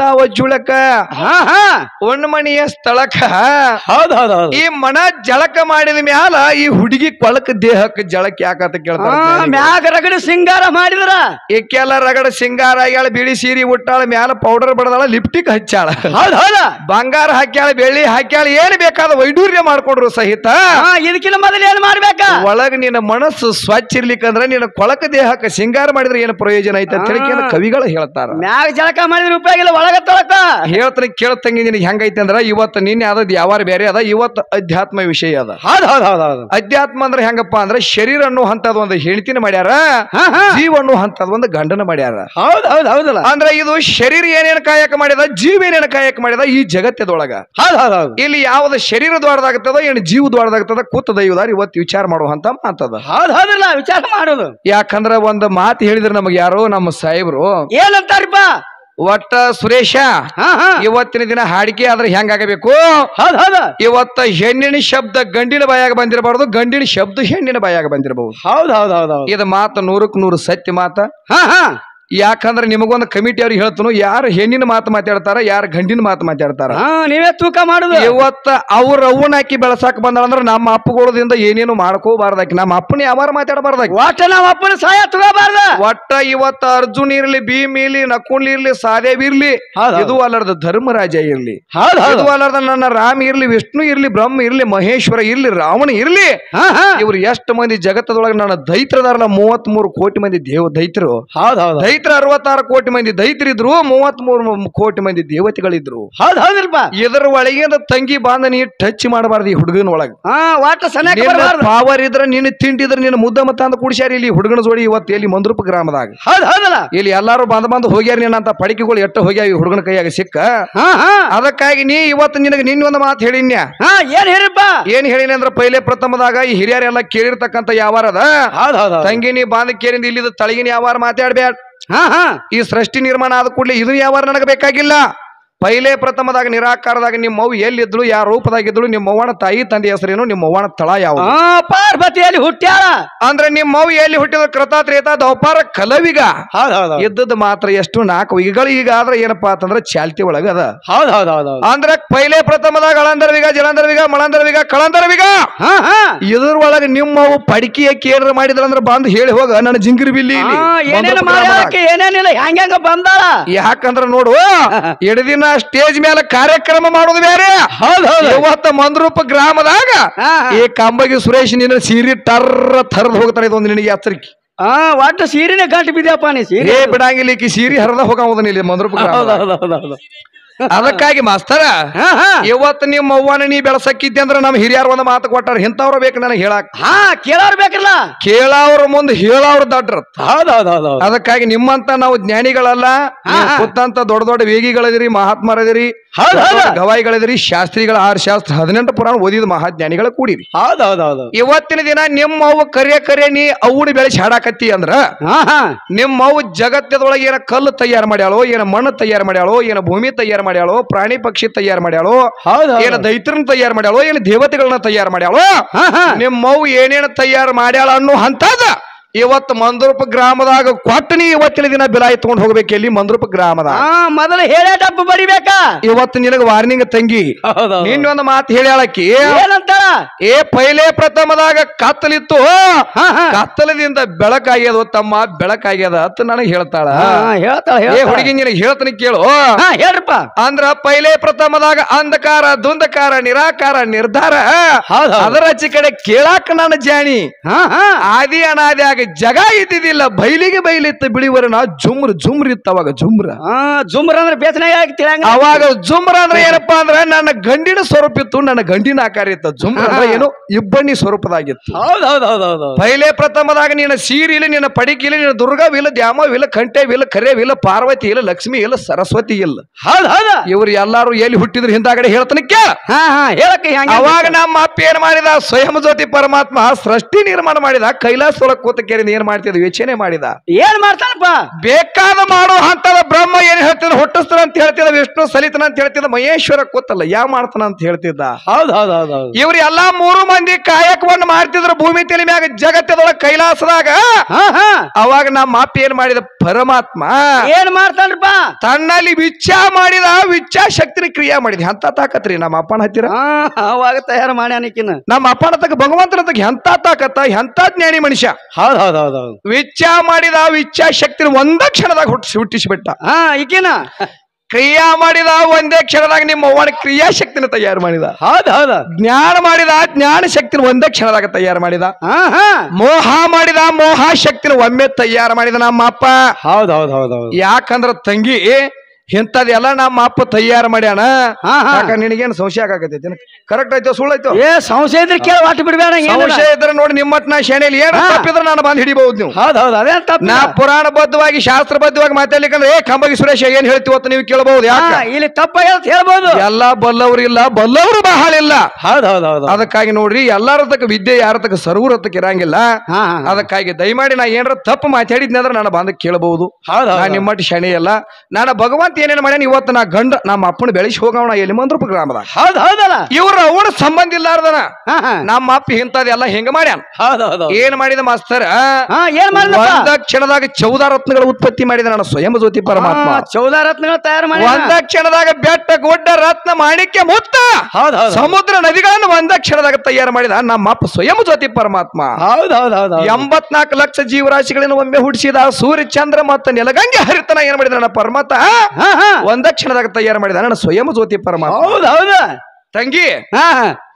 ತಾವ ಜುಳಕ ಒಣ್ಮಣಿಯ ಸ್ಥಳಕ ಈ ಮನ ಜಳಕ ಮಾಡಿದ ಮ್ಯಾಲ ಈ ಹುಡುಗಿ ಕೊಳಕ ದೇಹಕ್ಕೆ ಜಳಕ ಯಾಕಂತ ಕೇಳ್ತಾರ ಮ್ಯಾಗ ರಗಡ ಸಿಂಗಾರ ಮಾಡಿದ್ರ ಈಕೆಲ್ಲ ರಗಡ ಸಿಂಗಾರ ಆಗ್ಯಾಳ ಬಿಳಿ ಸೀರಿ ಉಟ್ಟಾಳ ಮ್ಯಾಲ ಪೌಡರ್ ಬಡದಾಳ ಲಿಪ್ಟಿಕ್ ಹಚ್ಚಾಳ ಹೌದ್ ಹೌದ ಬಂಗಾರ ಹಾಕ್ಯಾಳ ಬೆಳ್ಳಿ ಹಾಕ್ಯಾಳ ಏನ್ ಬೇಕಾದ ವೈಡೂರ್ಯ ಮಾಡ್ಕೊಡ್ರು ಸಹಿತ ಇದಕ್ಕಿನ ಮೊದಲು ಏನ್ ಮಾಡ್ಬೇಕ ಒಳಗ ನಿನ್ನ ಮನಸ್ಸು ಸ್ವಚ್ಛ ಇರ್ಲಿಕ್ಕಂದ್ರ ನಿನ್ನ ಕೊಳಕ ದೇಹಕ್ಕೆ ಸಿಂಗಾರ ಮಾಡಿದ್ರೆ ಏನ್ ಪ್ರಯೋಜನ ಐತೆ ಅಂತ ಕವಿಗಳು ಹೇಳ್ತಾರ ಮ್ಯಾಗ ಜಳಕ ಮಾಡಿದ್ರೆ ಉಪಯೋಗ ಒಳಗಿಲ್ಲ ಒಳಗ ಹೇಳ್ತಾರೆ ತಂಗಿ ನಿನಗೆ ಹೆಂಗೈತೆ ಅಂದ್ರ ಇವತ್ತು ನಿನ್ನೆ ಅದ ಯಾವಾರ ಬೇರೆ ಅದ ಇವತ್ತು ಅಧ್ಯಾತ್ಮ ವಿಷಯ ಅದ ಹೌದ್ ಹೌದ್ ಹೌದು ಅಧ್ಯಾತ್ಮ ಅಂದ್ರೆ ಹೆಂಗಪ್ಪ ಅಂದ್ರೆ ಶರೀರ ಅನ್ನು ಹಂತದ ಒಂದು ಹೆಣ್ತಿನ ಮಾಡ್ಯಾರ ಜೀವ ಅನ್ನು ಹಂತದ ಒಂದು ಗಂಡನ ಮಾಡ್ಯಾರ ಹೌದ್ ಹೌದ್ ಹೌದಲ್ಲ ಅಂದ್ರೆ ಇದು ಶರೀರ ಏನೇನು ಕಾಯಕ ಮಾಡ್ಯದ ಜೀವ ಏನೇನು ಕಾಯಕ ಮಾಡಿದ ಈ ಜಗತ್ತದೊಳಗ ಹೌದ್ ಇಲ್ಲಿ ಯಾವ್ದು ಶರೀರ ದೊಡ್ಡದಾಗ್ತದ ಏನು ಜೀವ ದೊಡ್ಡದಾಗ್ತದ ಕೂತ ದೈವದಾರ ಇವತ್ತು ವಿಚಾರ ಮಾಡುವಂತ ಮಾತದ ಹೌದ್ ವಿಚಾರ ಮಾಡೋದು ಯಾಕಂದ್ರ ಒಂದು ಮಾತು ಹೇಳಿದ್ರೆ ನಮಗೆ ಯಾರೋ ನಮ್ಮ ಸಾಹೇಬ್ರು ಏನಂತಾರಪ್ಪ ಒಟ್ಟ ಸುರೇಶ ಇವತ್ತಿನ ದಿನ ಹಾಡಿಕೆ ಆದ್ರೆ ಹೆಂಗಾಗಬೇಕು ಇವತ್ತ ಹೆಣ್ಣಿನ ಶಬ್ದ ಗಂಡಿನ ಬಾಯಾಗ ಬಂದಿರಬಾರ್ದು ಗಂಡಿನ ಶಬ್ದ ಹೆಣ್ಣಿನ ಬಾಯಾಗ ಬಂದಿರಬಹುದು ಹೌದ್ ಹೌದ್ ಹೌದ್ ಇದು ಮಾತ ನೂರಕ್ ನೂರು ಸತ್ಯ ಮಾತ ಹಾ ಯಾಕಂದ್ರೆ ನಿಮಗೊಂದು ಕಮಿಟಿ ಅವ್ರಿಗೆ ಹೇಳ್ತಾನು ಯಾರು ಹೆಣ್ಣಿನ ಮಾತು ಮಾತಾಡ್ತಾರ ಯಾರು ಗಂಡಿನ ಮಾತು ಮಾತಾಡ್ತಾರ ನೀವೇ ತೂಕ ಮಾಡುದು ಇವತ್ತ ಅವ್ರ ಅವ್ವನ ಹಾಕಿ ಬೆಳಸಾಕ ಅಂದ್ರೆ ನಮ್ಮ ಅಪ್ಪಗಳದಿಂದ ಏನೇನು ಮಾಡ್ಕೋಬಾರ್ದಾಕಿ ನಮ್ಮ ಅಪ್ಪನ ಯಾವಾರ ಮಾತಾಡಬಾರ್ದಕ್ಕೆ ಒಟ್ಟ ನಾವು ಅಪ್ಪನ ಸಹಾಯ ತಗೋಬಾರ್ದ ಒಟ್ಟ ಇವತ್ತ ಅರ್ಜುನ್ ಇರ್ಲಿ ಭೀಮ್ ಇರ್ಲಿ ನಕುಲ್ ಇರ್ಲಿ ಸಹದೇವ್ ಇರ್ಲಿ ಇದು ಅಲ್ಲರ್ದ ಧರ್ಮರಾಜ ಇರ್ಲಿ ಇದು ಅಲ್ಲರ್ದ ನನ್ನ ರಾಮ ಇರ್ಲಿ ವಿಷ್ಣು ಇರ್ಲಿ ಬ್ರಹ್ಮ ಇರ್ಲಿ ಮಹೇಶ್ವರ ಇರ್ಲಿ ರಾವಣ ಇರ್ಲಿ ಹಾ ಇವ್ರು ಎಷ್ಟು ಮಂದಿ ಜಗತ್ತದೊಳಗೆ ನನ್ನ ದೈತ್ರದಾರಲ್ಲ ಮೂವತ್ತ್ ಮೂರು ಕೋಟಿ ಮಂದಿ ದೇವ ದೈತ್ರು ಹೌದೌದು ರೈತರ ಅರವತ್ತಾರು ಕೋಟಿ ಮಂದಿ ದೈತರಿದ್ರು ಮೂವತ್ ಮೂರು ಕೋಟಿ ಮಂದಿ ದೇವತೆಗಳಿದ್ರು ಹೌದ್ ಹೌದಿಲ್ಪ ಇದರ ಒಳಗಿಂದ ತಂಗಿ ಬಾಂಧ ನೀ ಟಚ್ ಮಾಡಬಾರ್ದು ಈ ಹುಡುಗನ ಒಳಗೆ ಪಾವರ್ ಇದ್ರ ನಿನ್ನ ತಿಂಡಿದ್ರ ನಿನ್ನ ಮುದ್ದ ಮತ್ತ ಅಂತ ಇಲ್ಲಿ ಹುಡುಗನ ಜೋಡಿ ಇವತ್ತು ಎಲ್ಲಿ ಮಂದ್ರೂಪ ಗ್ರಾಮದಾಗ ಇಲ್ಲಿ ಎಲ್ಲಾರು ಬಂದ ಬಂದ್ ಹೋಗ್ಯಾರ ಅಂತ ಪಡಿಕೆಗಳು ಎಟ್ಟ ಹೋಗ್ಯಾವ ಈ ಹುಡುಗನ ಕೈಯಾಗ ಸಿಕ್ಕ ಅದಕ್ಕಾಗಿ ನೀ ಇವತ್ತು ನಿನಗೆ ನಿನ್ನ ಒಂದು ಮಾತು ಹೇಳಿನ್ಯ ಏನ್ ಹೇಳಿರಪ್ಪ ಏನ್ ಹೇಳಿನಿ ಅಂದ್ರ ಪೈಲೆ ಪ್ರಥಮದಾಗ ಈ ಹಿರಿಯರೆಲ್ಲ ಕೇಳಿರ್ತಕ್ಕಂತ ಯಾವಾರದ ಹೌದ್ ಹೌದ್ ತಂಗಿನಿ ಬಾಂಧ ಕೇರಿಂದ ಇಲ್ಲಿದ ತಳಗಿನ ಯಾವಾರ ಮಾತಾಡ್ಬೇಡ ಹಾ ಹಾ ಈ ಸೃಷ್ಟಿ ನಿರ್ಮಾಣ ಆದ ಕೂಡಲೇ ಇದು ಯಾವ ಪೈಲೆ ಪ್ರಥಮದಾಗ ನಿರಾಕಾರದಾಗ ನಿಮ್ಮ ಅವು ಯಾ ಯಾವ ಇದ್ಳು ನಿಮ್ಮ ತಾಯಿ ತಂದೆ ಹೆಸರೇನು ನಿಮ್ಮ ತಳ ಯಾವ ಆ ಪಾರ್ವತಿಯಲ್ಲಿ ಹುಟ್ಟ್ಯಾಳ ಅಂದ್ರೆ ನಿಮ್ಮ ಅವು ಎಲ್ಲಿ ಹುಟ್ಟಿದ ಕೃತಾತ್ರೇತ ದೌಪಾರ ಕಲವಿಗ ಇದ್ದದ್ ಮಾತ್ರ ಎಷ್ಟು ನಾಲ್ಕು ಈಗಳು ಈಗ ಆದ್ರೆ ಏನಪ್ಪಾ ಅಂತಂದ್ರೆ ಚಾಲ್ತಿ ಒಳಗ ಅದ ಅಂದ್ರೆ ಪೈಲೆ ಪ್ರಥಮದಾಗ ಅಳಂದರ್ವಿಗ ವಿಗ ಮಳಂದರ್ವಿಗ ವಿಗ ಹಾ ಹಾ ಇದ್ರ ಒಳಗ ನಿಮ್ಮ ಅವು ಪಡಿಕೆಯ ಕೇಂದ್ರ ಮಾಡಿದ್ರ ಅಂದ್ರೆ ಬಂದು ಹೇಳಿ ಹೋಗ ನನ್ನ ಜಿಂಗಿರಿ ಬಿಲ್ಲಿ ಏನೇನಿಲ್ಲ ಹೆಂಗ ಯಾಕಂದ್ರ ನೋಡು ಎಡದಿನ ಸ್ಟೇಜ್ ಮೇಲೆ ಕಾರ್ಯಕ್ರಮ ಮಾಡೋದು ಬೇರೆ ಇವತ್ತ ಮಂದ್ರೂಪ ಗ್ರಾಮದಾಗ ಈ ಕಂಬಗಿ ಸುರೇಶ್ ನಿನ್ನ ಸೀರೆ ಟರ್ರ ತರದ್ ಹೋಗ್ತಾರೆ ಇದೊಂದು ನಿನಗೆ ಎಚ್ಚರಿಕೆ ಆ ಒಟ್ಟ ಸೀರೆನೆ ಗಾಟಿ ಬಿದ್ದಪ್ಪ ನೀ ಸೀರೆ ಬಿಡಂಗಿಲ್ಲ ಈಕಿ ಸೀರೆ ಹರದ ಹೋಗಾವುದನ್ನ ಇಲ್ಲಿ ಮಂದ್ರೂಪ ಗ್ರಾಮ ಅದಕ್ಕಾಗಿ ಮಾಸ್ತರ ಇವತ್ತು ನಿಮ್ಮ ಅವ್ವನ ನೀ ಬೆಳಸಕ್ಕಿದ್ದೆ ಅಂದ್ರೆ ನಮ್ ಹಿರಿಯರ್ ಒಂದ್ ಮಾತು ಕೊಟ್ಟಾರ ಇಂಥವ್ರ ಬೇಕು ನನಗೆ ಹೇಳಕ್ ಹಾ ಕೇಳವ್ರ ಬೇಕಲ್ಲ ಕೇಳವ್ರ ಮುಂದೆ ಹೇಳವ್ರ ದಡ್ರ ಅದಕ್ಕಾಗಿ ನಿಮ್ಮಂತ ನಾವು ಜ್ಞಾನಿಗಳಲ್ಲ ಗೊತ್ತಂತ ದೊಡ್ಡ ದೊಡ್ಡ ವೇಗಿಗಳಿದಿರಿ ಮಹಾತ್ಮರದಿರಿ ಗವಾಯಿಗಳಿದಿರಿ ಶಾಸ್ತ್ರಿಗಳ ಆರ್ ಶಾಸ್ತ್ರ ಹದಿನೆಂಟು ಪುರಾಣ ಓದಿದ ಮಹಾಜ್ಞಾನಿಗಳ ಕೂಡಿರಿ ಇವತ್ತಿನ ದಿನ ನಿಮ್ಮ ಅವು ಕರೆಯ ಕರೆ ನೀ ಅವನ ಬೆಳೆಸಿ ಹಾಡಾಕತ್ತಿ ಅಂದ್ರ ನಿಮ್ಮ ಅವು ಜಗತ್ತದೊಳಗೆ ಏನ ಕಲ್ಲು ತಯಾರು ಮಾಡ್ಯಾಳೋ ಏನ ಮಣ್ಣು ತಯಾರು ಮಾಡ್ಯಾಳೋ ಏನ ಭೂಮಿ ತಯಾರು ಮಾಡ್ಯಾಳೋ ಪ್ರಾಣಿ ಪಕ್ಷಿ ತಯಾರು ಮಾಡ್ಯಾಳೋ ಏನ ದೈತ್ರನ್ ತಯಾರು ಮಾಡ್ಯಾಳೋ ಏನ್ ದೇವತೆಗಳನ್ನ ತಯಾರು ಮಾಡ್ಯಾಳೋ ನಿಮ್ಮವು ಏನೇನು ತಯಾರು ಮಾಡ್ಯಾಳ ಅನ್ನೋ ಹಂತದ ಇವತ್ತು ಮಂದ್ರೂಪ ಗ್ರಾಮದಾಗ ಕೊಟ್ಟ ನೀ ಇವತ್ತಿನ ದಿನ ಬಿಲಾಯಿ ತಗೊಂಡ್ ಹೋಗ್ಬೇಕು ಎಲ್ಲಿ ಮಂದ್ರೂಪ ಗ್ರಾಮದ ಮೊದಲು ಹೇಳೇ ಡಬ್ಬ ಬರಿಬೇಕಾ ಇವತ್ತು ನಿನಗ ವಾರ್ನಿಂಗ್ ತಂಗಿ ನಿನ್ನ ಒಂದು ಮಾತು ಹೇಳಿ ಏ ಪೈಲೆ ಪ್ರಥಮದಾಗ ಕತ್ತಲಿತ್ತು ಕತ್ತಲದಿಂದ ಬೆಳಕಾಗ್ಯದ ತಮ್ಮ ಬೆಳಕಾಗ್ಯದ ಅಂತ ನನಗೆ ಹೇಳ್ತಾಳ ಹುಡುಗಿ ನಿನಗೆ ಹೇಳ್ತೀನಿ ಕೇಳು ಹೇಳ್ರಪ್ಪ ಅಂದ್ರ ಪೈಲೆ ಪ್ರಥಮದಾಗ ಅಂಧಕಾರ ದುಂದಕಾರ ನಿರಾಕಾರ ನಿರ್ಧಾರ ಅದರ ಕಡೆ ಕೇಳಾಕ ನನ್ನ ಜಾಣಿ ಹಾ ಹಾ ಆದಿ ಅನಾದಿಯಾಗ ಹಾಗೆ ಜಗ ಇದ್ದಿದ್ದಿಲ್ಲ ಬೈಲಿಗೆ ಬೈಲಿತ್ತು ಬಿಳಿವರನ ಜುಮ್ರ ಜುಮ್ರ ಇತ್ತು ಅವಾಗ ಝುಮ್ರ ಆ ಜುಮ್ರ ಅಂದ್ರೆ ಬೇಸನ ಅವಾಗ ಜುಮ್ರ ಅಂದ್ರೆ ಏನಪ್ಪಾ ಅಂದ್ರೆ ನನ್ನ ಗಂಡಿನ ಸ್ವರೂಪ ಇತ್ತು ನನ್ನ ಗಂಡಿನ ಆಕಾರ ಇತ್ತು ಜುಮ್ರ ಏನು ಇಬ್ಬಣ್ಣಿ ಸ್ವರೂಪದಾಗಿತ್ತು ಹೌದು ಹೌದು ಹೌದು ಹೌದು ಪೈಲೆ ಪ್ರಥಮದಾಗ ನಿನ್ನ ಸೀರೆ ಇಲ್ಲ ನಿನ್ನ ಪಡಿಕಿಲ್ಲ ನಿನ್ನ ದುರ್ಗವಿಲ್ಲ ದ್ಯಾಮವಿಲ್ಲ ಕಂಠೆವಿಲ್ಲ ಕರೆವಿಲ್ಲ ಪಾರ್ವತಿ ಇಲ್ಲ ಲಕ್ಷ್ಮಿ ಇಲ್ಲ ಸರಸ್ವತಿ ಇಲ್ಲ ಹೌದು ಹೌದು ಇವ್ರು ಎಲ್ಲಾರು ಎಲ್ಲಿ ಹುಟ್ಟಿದ್ರು ಹಿಂದಾಗಡೆ ಹೇಳ್ತಾನೆ ಕೇಳ ಹೇಳಕ್ಕೆ ಅವಾಗ ನಮ್ಮ ಅಪ್ಪ ಏನ್ ಮಾಡಿದ ಸ್ವಯಂ ಜ್ಯೋತಿ ಪರಮಾತ್ಮ ಸೃಷ್ಟಿ ನಿರ್ಮಾಣ ಮಾಡಿದ ಕೈಲಾಸ ಒಳಗೆ ಕೇಳಿದ ಏನ್ ಮಾಡ್ತಿದ್ ಯೋಚನೆ ಮಾಡಿದ ಏನ್ ಮಾಡ್ತಾನಪ್ಪ ಬೇಕಾದ ಮಾಡೋ ಹಂತದ ಬ್ರಹ್ಮ ಏನ್ ಹೇಳ್ತಿದ್ರು ಹುಟ್ಟಿಸ್ತಾರ ಅಂತ ಹೇಳ್ತಿದ್ದ ವಿಷ್ಣು ಸಲಿತನ ಅಂತ ಹೇಳ್ತಿದ್ದ ಮಹೇಶ್ವರ ಕೂತಲ್ಲ ಯಾವ ಮಾಡ್ತಾನ ಅಂತ ಹೇಳ್ತಿದ್ದ ಹೌದ್ ಎಲ್ಲಾ ಮೂರು ಮಂದಿ ಕಾಯಕವನ್ನು ಮಾಡ್ತಿದ್ರು ಭೂಮಿ ತಿಳಿ ಮ್ಯಾಗ ಜಗತ್ತದೊಳಗ ಕೈಲಾಸದಾಗ ಅವಾಗ ನಮ್ಮ ಅಪ್ಪ ಏನ್ ಮಾಡಿದ ಪರಮಾತ್ಮ ಏನ್ ಮಾಡ್ತಾನಪ್ಪ ತನ್ನಲ್ಲಿ ವಿಚ್ಛಾ ಮಾಡಿದ ವಿಚ್ಛಾ ಶಕ್ತಿನ ಕ್ರಿಯೆ ಮಾಡಿದ ಅಂತ ತಾಕತ್ರಿ ನಮ್ಮ ಅಪ್ಪನ ಹತ್ತಿರ ಅವಾಗ ತಯಾರು ಮಾಡ್ಯಾನಿಕಿನ ನಮ್ಮ ಅಪ್ಪನ ತಕ್ಕ ಭಗವಂತನ ತಕ್ಕ ಎಂತ ತಾಕತ್ತ ಎಂತ ಜ್ಞಾನಿ ಮನುಷ್ಯ ಹೌದ್ ಹೌದು ಮಾಡಿದ ವಿಚ್ಛಾ ಶಕ್ತಿನ ಒಂದ ಕ್ಷಣದಾಗ ಹುಟ್ಟಿಸಿ ಹುಟ್ಟಿಸಿಬಿಟ್ಟ ಹಾ ಕ್ರಿಯಾ ಮಾಡಿದ ಒಂದೇ ಕ್ಷಣದಾಗ ನಿಮ್ಮ ಕ್ರಿಯಾ ಕ್ರಿಯಾಶಕ್ತಿನ ತಯಾರು ಮಾಡಿದ ಹೌದ ಹೌದ ಜ್ಞಾನ ಮಾಡಿದ ಜ್ಞಾನ ಶಕ್ತಿನ ಒಂದೇ ಕ್ಷಣದಾಗ ತಯಾರು ಮಾಡಿದ ಹಾ ಮೋಹ ಮಾಡಿದ ಮೋಹ ಶಕ್ತಿನ ಒಮ್ಮೆ ತಯಾರು ಮಾಡಿದ ನಮ್ಮ ಅಪ್ಪ ಹೌದ್ ಹೌದು ಯಾಕಂದ್ರ ತಂಗಿ ಇಂಥದೆಲ್ಲ ನಮ್ಮ ಅಪ್ಪ ತಯಾರು ಮಾಡ್ಯಾನ ನಿನಗೇನು ಸಂಶಯ ಆಗತೈತಿ ಕರೆಕ್ಟ್ ಆಯ್ತೋ ಸುಳ್ಳಾಯ್ತು ಏ ಸಂಶಯ ಇದ್ರೆ ಕೇಳ ವಾಟ್ ಬಿಡ್ಬೇಡ ಸಂಶಯ ಇದ್ರೆ ನೋಡಿ ನಿಮ್ಮ ಶ್ರೇಣಿಯಲ್ಲಿ ಏನು ತಪ್ಪಿದ್ರೆ ನಾನು ಬಂದು ಹಿಡಿಬಹುದು ನೀವು ಹೌದು ಹೌದ್ ಅದೇ ನಾ ತಪ್ಪ ಪುರಾಣಬದ್ಧವಾಗಿ ಶಾಸ್ತ್ರಬದ್ಧವಾಗಿ ಮಾತಾಡ್ಲಿಕ್ಕಂದ್ರೆ ಏ ಕಂಬಗಿ ಸುರೇಶ ಏನ್ ಹೇಳ್ತೀವ ಅಂತ ನೀವು ಕೇಳಬಹುದು ಯಾಕ ಇಲ್ಲಿ ತಪ್ಪ ಹೇಳ್ಬಹುದು ಹೇಳ್ಬೋದು ಎಲ್ಲಾ ಇಲ್ಲ ಬಲ್ಲವರು ಬಹಳ ಇಲ್ಲ ಹೌದ್ ಹೌದ್ ಹೌದು ಅದಕ್ಕಾಗಿ ನೋಡ್ರಿ ಎಲ್ಲಾರ ವಿದ್ಯೆ ಯಾರ ತಕ ಸರ್ವರ ಇರಂಗಿಲ್ಲ ಅದಕ್ಕಾಗಿ ದಯಮಾಡಿ ನಾ ಏನಾರ ತಪ್ಪು ಮಾತಾಡಿದ್ನಿ ಅಂದ್ರೆ ನಾನು ಬಂದ ಕೇಳಬಹುದು ಹೌದ್ ನಿಮ್ಮಟ್ಟ ಶನಿ ಅಲ್ಲ ನಾನು ಭಗವಂತ ಏನ ಏನೇನು ಮಾಡ್ಯಾನ ಇವತ್ತು ನಾ ಗಂಡ ನಮ್ಮ ಅಪ್ಪನ ಬೆಳೆಸಿ ಹೋಗೋಣ ಎಲ್ಲಿ ಮಂದ್ರ ಗ್ರಾಮದ ಇವ್ರ ಅವನ ಸಂಬಂಧ ಇಲ್ಲಾರ್ದನ ನಮ್ಮ ಅಪ್ಪ ಇಂಥದೆಲ್ಲ ಹೆಂಗ ಮಾಡ್ಯಾನ ಏನ್ ಮಾಡಿದ ಮಾಸ್ತರ್ ಕ್ಷಣದಾಗ ಚೌದ ರತ್ನಗಳ ಉತ್ಪತ್ತಿ ಮಾಡಿದ ನನ್ನ ಸ್ವಯಂ ಜ್ಯೋತಿ ಪರಮಾತ್ಮ ತಯಾರು ಮಾಡಿ ಒಂದ ಕ್ಷಣದಾಗ ಬೆಟ್ಟ ಗುಡ್ಡ ರತ್ನ ಮಾಣಿಕ್ಯ ಮುತ್ತ ಸಮುದ್ರ ನದಿಗಳನ್ನು ಒಂದ ಕ್ಷಣದಾಗ ತಯಾರು ಮಾಡಿದ ನಮ್ಮ ಅಪ್ಪ ಸ್ವಯಂ ಜ್ಯೋತಿ ಪರಮಾತ್ಮ ಹೌದ್ ಹೌದ್ ಎಂಬತ್ನಾಲ್ಕು ಲಕ್ಷ ಜೀವರಾಶಿಗಳನ್ನು ಒಮ್ಮೆ ಹುಡ್ಸಿದ ಸೂರ್ಯ ಚಂದ್ರ ಮತ್ತು ನೆಲಗಂಗೆ ಹರಿತನ ಏನ್ ಮಾಡಿದ ನನ್ನ ಪರಮಾತ್ಮ ಒಂದ ಕ್ಷಣದಾಗ ತಯಾರು ಮಾಡಿದ ನನ್ನ ಸ್ವಯಂ ಜ್ಯೋತಿ ಪರಮಾತ್ಮ ಹೌದು ಹೌದು ತಂಗಿ ಹಾ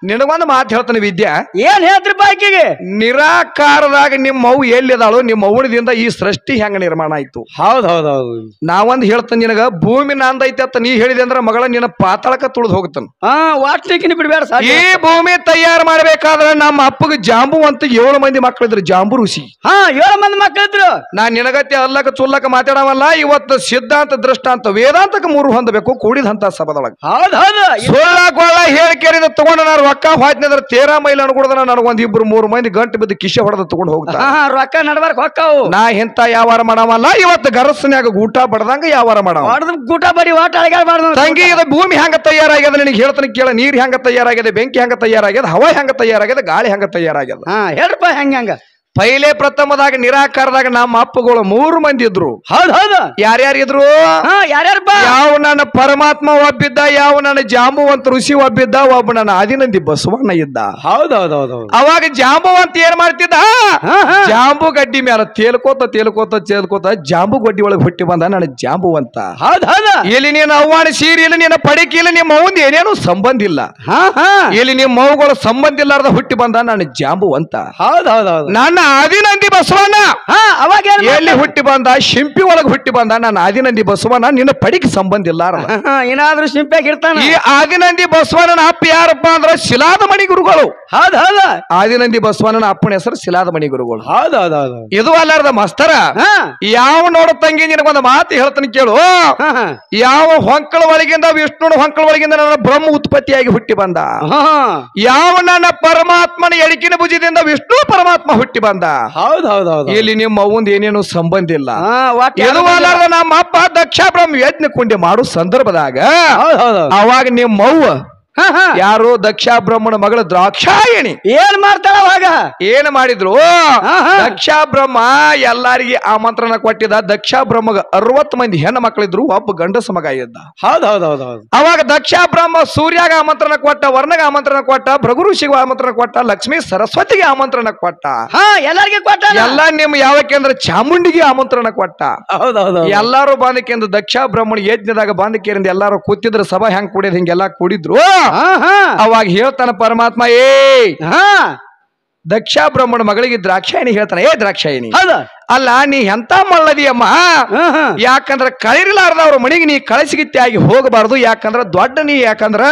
ನಿನಗೊಂದು ಮಾತು ಹೇಳ್ತಾನೆ ವಿದ್ಯಾ ಏನ್ ಹೇಳ್ತ್ರಿ ಆಕಿಗೆ ನಿರಾಕಾರದಾಗ ನಿಮ್ಮ ಅವು ಎಲ್ಲಿದಾಳು ನಿಮ್ಮ ಮೌನದಿಂದ ಈ ಸೃಷ್ಟಿ ಹೆಂಗ ನಿರ್ಮಾಣ ಆಯ್ತು ಹೌದ್ ಹೌದ್ ಹೌದು ನಾವೊಂದು ಹೇಳ್ತಾನೆ ನಿನಗ ಭೂಮಿ ನಾಂದೈತೆ ಅಂತ ನೀ ಹೇಳಿದೆ ಅಂದ್ರ ಮಗಳ ನಿನ್ನ ಪಾತಾಳಕ ತುಳಿದು ಹೋಗ್ತಾನ ಹಾ ಬಿಡ್ಬೇಡ ಈ ಭೂಮಿ ತಯಾರು ಮಾಡ್ಬೇಕಾದ್ರೆ ನಮ್ಮ ಅಪ್ಪಗ ಜಾಂಬು ಅಂತ ಏಳು ಮಂದಿ ಮಕ್ಕಳಿದ್ರು ಜಾಂಬು ಋಷಿ ಹಾ ಏಳು ಮಂದಿ ಮಕ್ಕಳಿದ್ರು ನಾ ನಿನಗತ್ತೆ ಅಲ್ಲಕ ಚುಲ್ಲಕ ಮಾತಾಡವಲ್ಲ ಇವತ್ತು ಸಿದ್ಧಾಂತ ದೃಷ್ಟಾಂತ ವೇದಾಂತಕ್ಕೆ ಮೂರು ಹೊಂದಬೇಕು ಕೂಡಿದಂತ ಸಭದೊಳಗ ಹೌದ್ ಹೌದು ಸುಳ್ಳ ತಗೊಂಡ ರೊಕ್ಕ ಹೋಯ್ತಂದ್ರ ತೇರಾ ಮೈಲ್ ಅನ್ಕೊಡ್ದ ನನಗೊಂದ್ ಇಬ್ರು ಮೂರು ಮಂದಿ ಗಂಟು ಬಿದ್ದು ಕಿಶೆ ಹೊಡೆದ ತಗೊಂಡ್ ಹೋಗ್ತಾ ರೊಕ್ಕ ನಡ್ಬಾರ್ಕ ಹೊಕ್ಕವು ನಾ ಎಂತ ಯಾವಾರ ಮಾಡವಲ್ಲ ಇವತ್ತು ಗರಸ್ನ್ಯಾಗ ಊಟ ಬಡದಂಗ ಯಾವಾರ ಮಾಡವ ಹೊಡೆದ್ ಗೂಟ ಬಡಿ ತಂಗಿ ಇದು ಭೂಮಿ ಹೆಂಗ ತಯಾರಾಗ್ಯದ ನಿನಗೆ ಹೇಳ್ತಾನೆ ಕೇಳ ನೀರು ಹೆಂಗ ತಯಾರಾಗ್ಯದ ಬೆಂಕಿ ಹೆಂಗ ತಯಾರಾಗ್ಯದ ಹವಾ ಹೆಂಗ ತಯಾರಾಗ್ಯದ ಗಾಳಿ ಹೆಂಗ ತಯಾರಾಗ್ಯದ ಹಾ ಹೇಳ್ರಪ್ಪ ಹೆಂಗ ಹೆಂಗ ಪೈಲೆ ಪ್ರಥಮದಾಗ ನಿರಾಕಾರದಾಗ ನಮ್ಮ ಅಪ್ಪಗಳು ಮೂರು ಮಂದಿ ಇದ್ರು ಹೌದ್ ಹೌದು ಯಾರ್ಯಾರಿದ್ರು ಯಾರ್ಯಾರ ಯಾವ ನನ್ನ ಪರಮಾತ್ಮ ಒಬ್ಬಿದ್ದ ಯಾವ ನನ್ನ ಜಾಂಬುವಂತ ಋಷಿ ಒಬ್ಬಿದ್ದ ಒಬ್ಬ ನನ್ನ ಆದಿನಂದಿ ಬಸವಣ್ಣ ಇದ್ದ ಹೌದೌದೌದು ಅವಾಗ ಜಾಂಬುವಂತ ಏನ್ ಮಾಡ್ತಿದ್ದ ಜಾಂಬು ಗಡ್ಡಿ ಮ್ಯಾಲ ತೇಲ್ಕೋತ ತೇಲ್ಕೋತ ತೇಲ್ಕೋತ ಜಾಂಬು ಗಡ್ಡಿ ಒಳಗೆ ಹುಟ್ಟಿ ಬಂದ ನನ್ನ ಜಾಂಬುವಂತ ಹೌದೌದು ಇಲ್ಲಿ ನೀನು ಅವ್ವಾಣ ಸೀರಿ ಇಲ್ಲ ನಿನ್ನ ಇಲ್ಲಿ ನಿಮ್ಮ ಅವಂದ ಏನೇನು ಸಂಬಂಧ ಇಲ್ಲ ಇಲ್ಲಿ ನಿಮ್ಮ ಮೌಗಳ ಸಂಬಂಧ ಇಲ್ಲಾರ್ದ ಹುಟ್ಟಿ ಬಂದ ನನ್ನ ಜಾಂಬುವಂತ ಹೌದೌದೌದು ನನ್ನ ಆದಿನಂದಿ ಬಸವಣ್ಣ ಹಾ ಅವಾಗ ಎಲ್ಲಿ ಹುಟ್ಟಿ ಬಂದ ಶಿಂಪಿ ಒಳಗೆ ಹುಟ್ಟಿ ಬಂದ ನಾನು ಆದಿನಂದಿ ಬಸವಣ್ಣ ನಿನ್ನ ಪಡಿಗೆ ಸಂಬಂಧ ಇಲ್ಲ ಏನಾದ್ರೂ ಶಿಂಪಿಯಾಗಿ ಇರ್ತಾನ ಈ ಆದಿನಂದಿ ಬಸವಣ್ಣನ ಅಪ್ಪ ಯಾರಪ್ಪ ಅಂದ್ರೆ ಮಣಿ ಗುರುಗಳು ಹೌದ್ ಹೌದ ಆದಿನಂದಿ ಬಸವಣ್ಣನ ಅಪ್ಪನ ಹೆಸರು ಮಣಿ ಗುರುಗಳು ಹೌದ್ ಹೌದ್ ಇದು ಅಲ್ಲಾರ್ದ ಮಸ್ತರ ಹಾ ಯಾವ ನೋಡ ತಂಗಿ ನಿನಗೊಂದು ಮಾತು ಹೇಳ್ತಾನೆ ಕೇಳು ಯಾವ ಹೊಂಕಳ ಒಳಗಿಂದ ವಿಷ್ಣುನ ಹೊಂಕಳ ಒಳಗಿಂದ ನನ್ನ ಬ್ರಹ್ಮ ಉತ್ಪತ್ತಿಯಾಗಿ ಹುಟ್ಟಿ ಬಂದ ಹಾ ಯಾವ ನನ್ನ ಪರಮಾತ್ಮನ ಎಳಿಕಿನ ಭುಜದಿಂದ ವಿಷ್ಣು ಪರಮಾತ್ಮ ಹುಟ್ಟಿ ಬಂದ ಸಂಬಂಧ ಹೌದ್ ಹೌದ್ ಹೌದು ಇಲ್ಲಿ ನಿಮ್ಮ ಅವಂದ್ ಏನೇನು ಸಂಬಂಧ ಇಲ್ಲ ನಮ್ಮ ಅಪ್ಪ ದಕ್ಷಾಬ್ರಹ್ಮ ಯಜ್ಞ ಕುಂಡಿ ಮಾಡೋ ಸಂದರ್ಭದಾಗ ಹೌದು ಅವಾಗ ನಿಮ್ಮ ಅವ್ವ ಯಾರು ದಕ್ಷ ಬ್ರಹ್ಮನ ಮಗಳ ದ್ರಾಕ್ಷಾಯಣಿ ಏನ್ ಮಾಡ್ತಾಳ ಅವಾಗ ಏನ್ ಮಾಡಿದ್ರು ದಕ್ಷ ಬ್ರಹ್ಮ ಎಲ್ಲಾರಿಗೆ ಆಮಂತ್ರಣ ಕೊಟ್ಟಿದ ದಕ್ಷ ಬ್ರಹ್ಮಗ ಅರವತ್ ಮಂದಿ ಹೆಣ್ಣು ಮಕ್ಕಳಿದ್ರು ಒಬ್ಬ ಗಂಡಸ ಮಗ ಇದ್ದ ಹೌದೌದೌದು ಅವಾಗ ದಕ್ಷ ಬ್ರಹ್ಮ ಸೂರ್ಯಾಗ ಆಮಂತ್ರಣ ಕೊಟ್ಟ ವರ್ಣಗ ಆಮಂತ್ರಣ ಕೊಟ್ಟ ಭೃಗು ಆಮಂತ್ರಣ ಕೊಟ್ಟ ಲಕ್ಷ್ಮೀ ಸರಸ್ವತಿಗೆ ಆಮಂತ್ರಣ ಕೊಟ್ಟ ಎಲ್ಲರಿಗೆ ಕೊಟ್ಟ ಎಲ್ಲ ನಿಮ್ ಯಾವ ಕೇಂದ್ರ ಚಾಮುಂಡಿಗೆ ಆಮಂತ್ರಣ ಕೊಟ್ಟ ಹೌದೌದು ಎಲ್ಲಾರು ಬಾಂಧಕೇಂದ್ರ ದಕ್ಷ ಬ್ರಹ್ಮಣ ಯಜ್ಞದಾಗ ಬಾಂಧಕೇರಿಂದ ಎಲ್ಲಾರು ಕೂತಿದ್ರು ಸಭಾ ಹೆಂಗ್ ಕುಡಿಯೋದ್ ಹಿಂಗೆಲ್ಲಾ ಕೂಡಿದ್ರು ಅವಾಗ ಹೇಳ್ತಾನ ಪರಮಾತ್ಮ ಏ ದಕ್ಷ ಬ್ರಹ್ಮಣ ಮಗಳಿಗೆ ದ್ರಾಕ್ಷಾಯಣಿ ಹೇಳ್ತಾನೆ ಏ ದ್ರಾಕ್ಷಾಯಣಿ ಅಲ್ಲ ನೀ ಎಂತ ಮಳ್ಳದಿಯಮ್ಮ ಯಾಕಂದ್ರ ಅವ್ರ ಮನೆಗೆ ನೀ ಆಗಿ ಹೋಗಬಾರದು ಯಾಕಂದ್ರ ದೊಡ್ಡ ನೀ ಯಾಕಂದ್ರ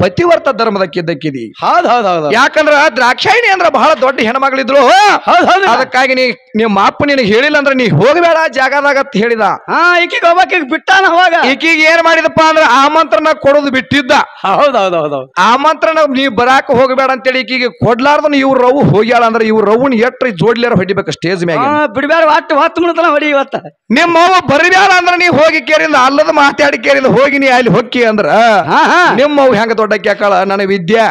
ಪತಿವರ್ತ ಧರ್ಮದಕ್ಕಿದ್ದಕ್ಕಿದಿ ಹೌದ್ ಹೌದ್ ಯಾಕಂದ್ರ ದ್ರಾಕ್ಷಾಯಿಣಿ ಅಂದ್ರ ಬಹಳ ದೊಡ್ಡ ಹೆಣ್ಮಗಳಿದ್ರು ಅದಕ್ಕಾಗಿ ನೀ ನಿಮ್ಮ ಅಪ್ಪ ನಿನಗೆ ಹೇಳಿಲ್ಲ ಅಂದ್ರೆ ನೀ ಹೋಗಬೇಡ ಜಾಗದಾಗ ಅಂತ ಹೇಳಿದ ಹಾ ಈಕಿಗೆ ಬಿಟ್ಟಾನ ಈಕಿಗೆ ಏನ್ ಮಾಡಿದಪ್ಪ ಅಂದ್ರ ಆಮಂತ್ರಣ ಕೊಡೋದು ಬಿಟ್ಟಿದ್ದ ಹೌದ್ ಹೌದ್ ಹೌದ್ ಆಮಂತ್ರಣ ನೀ ಬರಾಕ ಹೋಗಬೇಡ ಅಂತೇಳಿ ಈಕಿಗೆ ಕೊಡ್ಲಾರ್ದನ ಇವ್ರ ರವು ಹೋಗ್ಯಾಳ ಅಂದ್ರೆ ಇವ್ರ ರವ್ನ ಎಟ್ರಿ ಜೋಡ್ಲಾರ ಹೊಡಿಬೇಕು ಸ್ಟೇಜ್ ಮ್ಯಾಗ ಬಿಡ್ಬೇಕು ಹೊಡ್ಯಾರ ಅಟ್ಟು ಹೊತ್ತು ಹೊಡಿ ಇವತ್ತ ನಿಮ್ಮ ಅವ ಅಂದ್ರ ನೀ ಹೋಗಿ ಕೇರಿಂದ ಅಲ್ಲದ ಮಾತಾಡಿ ಕೇರಿಂದ ಹೋಗಿ ನೀ ಅಲ್ಲಿ ಹೊಕ್ಕಿ ಅಂದ್ರ ಹಾ, ನಿಮ್ಮ ಅವ್ವ ಹೆಂಗ ದೊಡ್ಡ ಕೇಕಾಳ ನನಗೆ ವಿದ್ಯಾ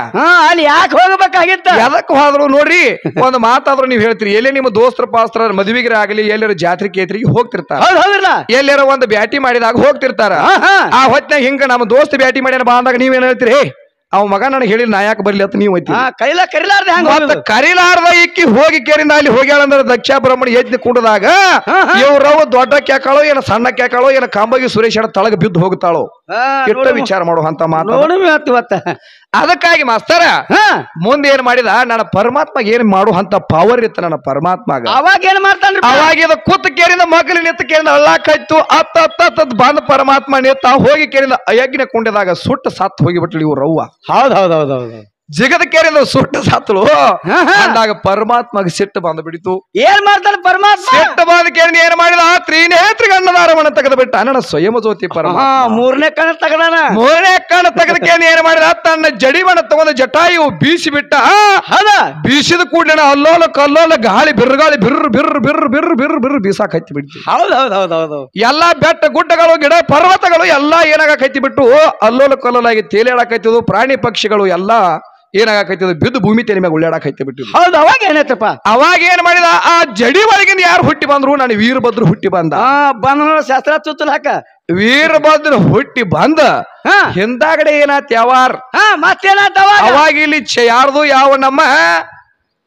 ಅಲ್ಲಿ ಯಾಕೆ ಹೋಗಬೇಕಾಗಿತ್ತ ಎದಕ್ ಹೋದ್ರು ನೋಡ್ರಿ ಒಂದು ಮಾತಾದ್ರು ನೀವ್ ಹೇಳ್ತೀರಿ ಎಲ್ಲಿ ನಿಮ್ಮ ದೋಸ್ತರ ಪಾಸ್ತ್ರ ಮದುವೆಗಿರ ಆಗಲಿ ಎಲ್ಲರ ಜಾತ್ರೆ ಕೇತ್ರಿಗೆ ಹೋಗ್ತಿರ್ತಾರ ಎಲ್ಲರ ಎಲ್ಲಾರ ಒಂದು ಬ್ಯಾಟಿ ಮಾಡಿದಾಗ ಹೋಗ್ತಿರ್ತಾರ ಆ ಹೊತ್ತಿನ ಹಿಂಗ ನಮ್ಮ ದೋಸ್ತ ಬ್ಯಾಟಿ ಮಾಡ್ಯಾರ ಬಾ ಅಂದಾಗ ನೀವೇನ್ ಹೇಳ್ತೀರಿ ಅವ್ ಮಗ ನನಗೆ ಹೇಳಿ ನಾ ಯಾಕೆ ಬರ್ಲಿ ಅಂತ ನೀವು ಐತಿ ಕರಿಲಾರ್ದ ಇಕ್ಕಿ ಹೋಗಿ ಕೇರಿಂದ ಅಲ್ಲಿ ಅಂದ್ರೆ ದಕ್ಷ ಬ್ರಾಹ್ಮಣ ಯಜ್ಞ ಕುಂಡದಾಗ ಇವ್ರವ್ ದೊಡ್ಡ ಕ್ಯಾಕಾಳೋ ಏನ ಸಣ್ಣ ಕ್ಯಾಕಾಳೋ ಏನ ಕಾಂಬಗಿ ಸುರೇಶ್ ತಳಗ ಬಿದ್ದು ಹೋಗ್ತಾಳೋ ಕೆಟ್ಟ ವಿಚಾರ ಮಾಡೋ ಅಂತ ಮಾತು ಅದಕ್ಕಾಗಿ ಮಾಸ್ತರ ಮುಂದೆ ಏನ್ ಮಾಡಿದ ನನ್ನ ಪರಮಾತ್ಮ ಏನ್ ಮಾಡು ಅಂತ ಪವರ್ ಇತ್ತು ನನ್ನ ಪರಮಾತ್ಮಗ ಅವಾಗ ಏನ್ ಮಾಡ್ತಾನ ಅವಾಗ ಇದು ಕೂತ್ ಕೇರಿಂದ ಮಗಲಿ ನಿಂತ ಕೇರಿಂದ ಹಳ್ಳಾಕಾಯ್ತು ಅತ್ತ ಅತ್ತ ಬಂದ ಪರಮಾತ್ಮ ನಿಂತ ಹೋಗಿ ಕೇರಿಂದ ಅಯಜ್ಞ ಕುಂಡದಾಗ ಸುಟ್ಟು ಸತ್ತು ಹೋಗಿಬಿಟ್ಲಿ ಇವ್ರು ರವ್ವ ಹೌದ್ ಹೌದ್ ಹೌದ್ ಹೌದ್ ಜಗದಕ್ಕೇರಿದ ಸುಟ್ಟ ಸಾತ್ಳು ಅಂದಾಗ ಪರಮಾತ್ಮಗೆ ಸಿಟ್ಟು ಬಂದು ಬಿಡಿತು ಏನ್ ಮಾಡ್ತಾನೆ ಪರಮಾತ್ಮ ಸಿಟ್ಟ ಬಂದ ಕೇಳಿ ಏನ್ ಮಾಡಿದ ತ್ರಿನೇತ್ರಿ ಕಣ್ಣದಾರವನ್ನ ತೆಗೆದು ಬಿಟ್ಟ ನನ್ನ ಸ್ವಯಂ ಜ್ಯೋತಿ ಪರಮ ಮೂರನೇ ಕಣ್ಣ ತಗದನ ಮೂರನೇ ಕಣ್ಣ ತೆಗೆದ ಕೇಳಿ ಏನ್ ಮಾಡಿದ ತನ್ನ ಜಡಿವಣ ತಗೊಂಡು ಜಟಾಯು ಬೀಸಿ ಬಿಟ್ಟ ಅದ ಬೀಸಿದ ಕೂಡಲೇ ಅಲ್ಲೋಲ ಕಲ್ಲೋಲ ಗಾಳಿ ಬಿರುಗಾಳಿ ಬಿರ್ರು ಬಿರ್ರು ಬಿರ್ರು ಬಿರ್ರು ಬಿರ್ರು ಬಿರ್ರು ಬೀಸಾಕ್ ಹತ್ತಿ ಹೌದು ಹೌದು ಎಲ್ಲಾ ಬೆಟ್ಟ ಗುಡ್ಡಗಳು ಗಿಡ ಪರ್ವತಗಳು ಎಲ್ಲಾ ಏನಾಗ ಕತ್ತಿ ಬಿಟ್ಟು ಅಲ್ಲೋಲ ಕಲ್ಲೋಲಾಗಿ ತೇಲಾಡಕ್ ಪ್ರಾಣಿ ಪಕ್ಷಿಗಳು ಎಲ್ಲಾ ಏನಾಗೈತಿ ಬಿದ್ದು ಭೂಮಿ ತೆರೆ ಮ್ಯಾಗ ಉಳ್ಳಾಡಕ್ ಬಿಟ್ಟು ಹೌದು ಅವಾಗ ಏನಾಯ್ತಪ್ಪ ಅವಾಗ ಏನ್ ಮಾಡಿದ ಆ ಜಡಿ ಒಳಗಿಂದ ಯಾರು ಹುಟ್ಟಿ ಬಂದ್ರು ನಾನು ವೀರಭದ್ರ ಹುಟ್ಟಿ ಬಂದ ಬಂದ ಶಾಸ್ತ್ರ ಹಾಕ ವೀರಭದ್ರ ಹುಟ್ಟಿ ಬಂದ ಹಿಂದಾಗಡೆ ಏನಾತ್ ಯಾವಾರ ಮತ್ತೇನಾತ ಅವಾಗ ಇಲ್ಲಿ ಯಾರ್ದು ಯಾವ ನಮ್ಮ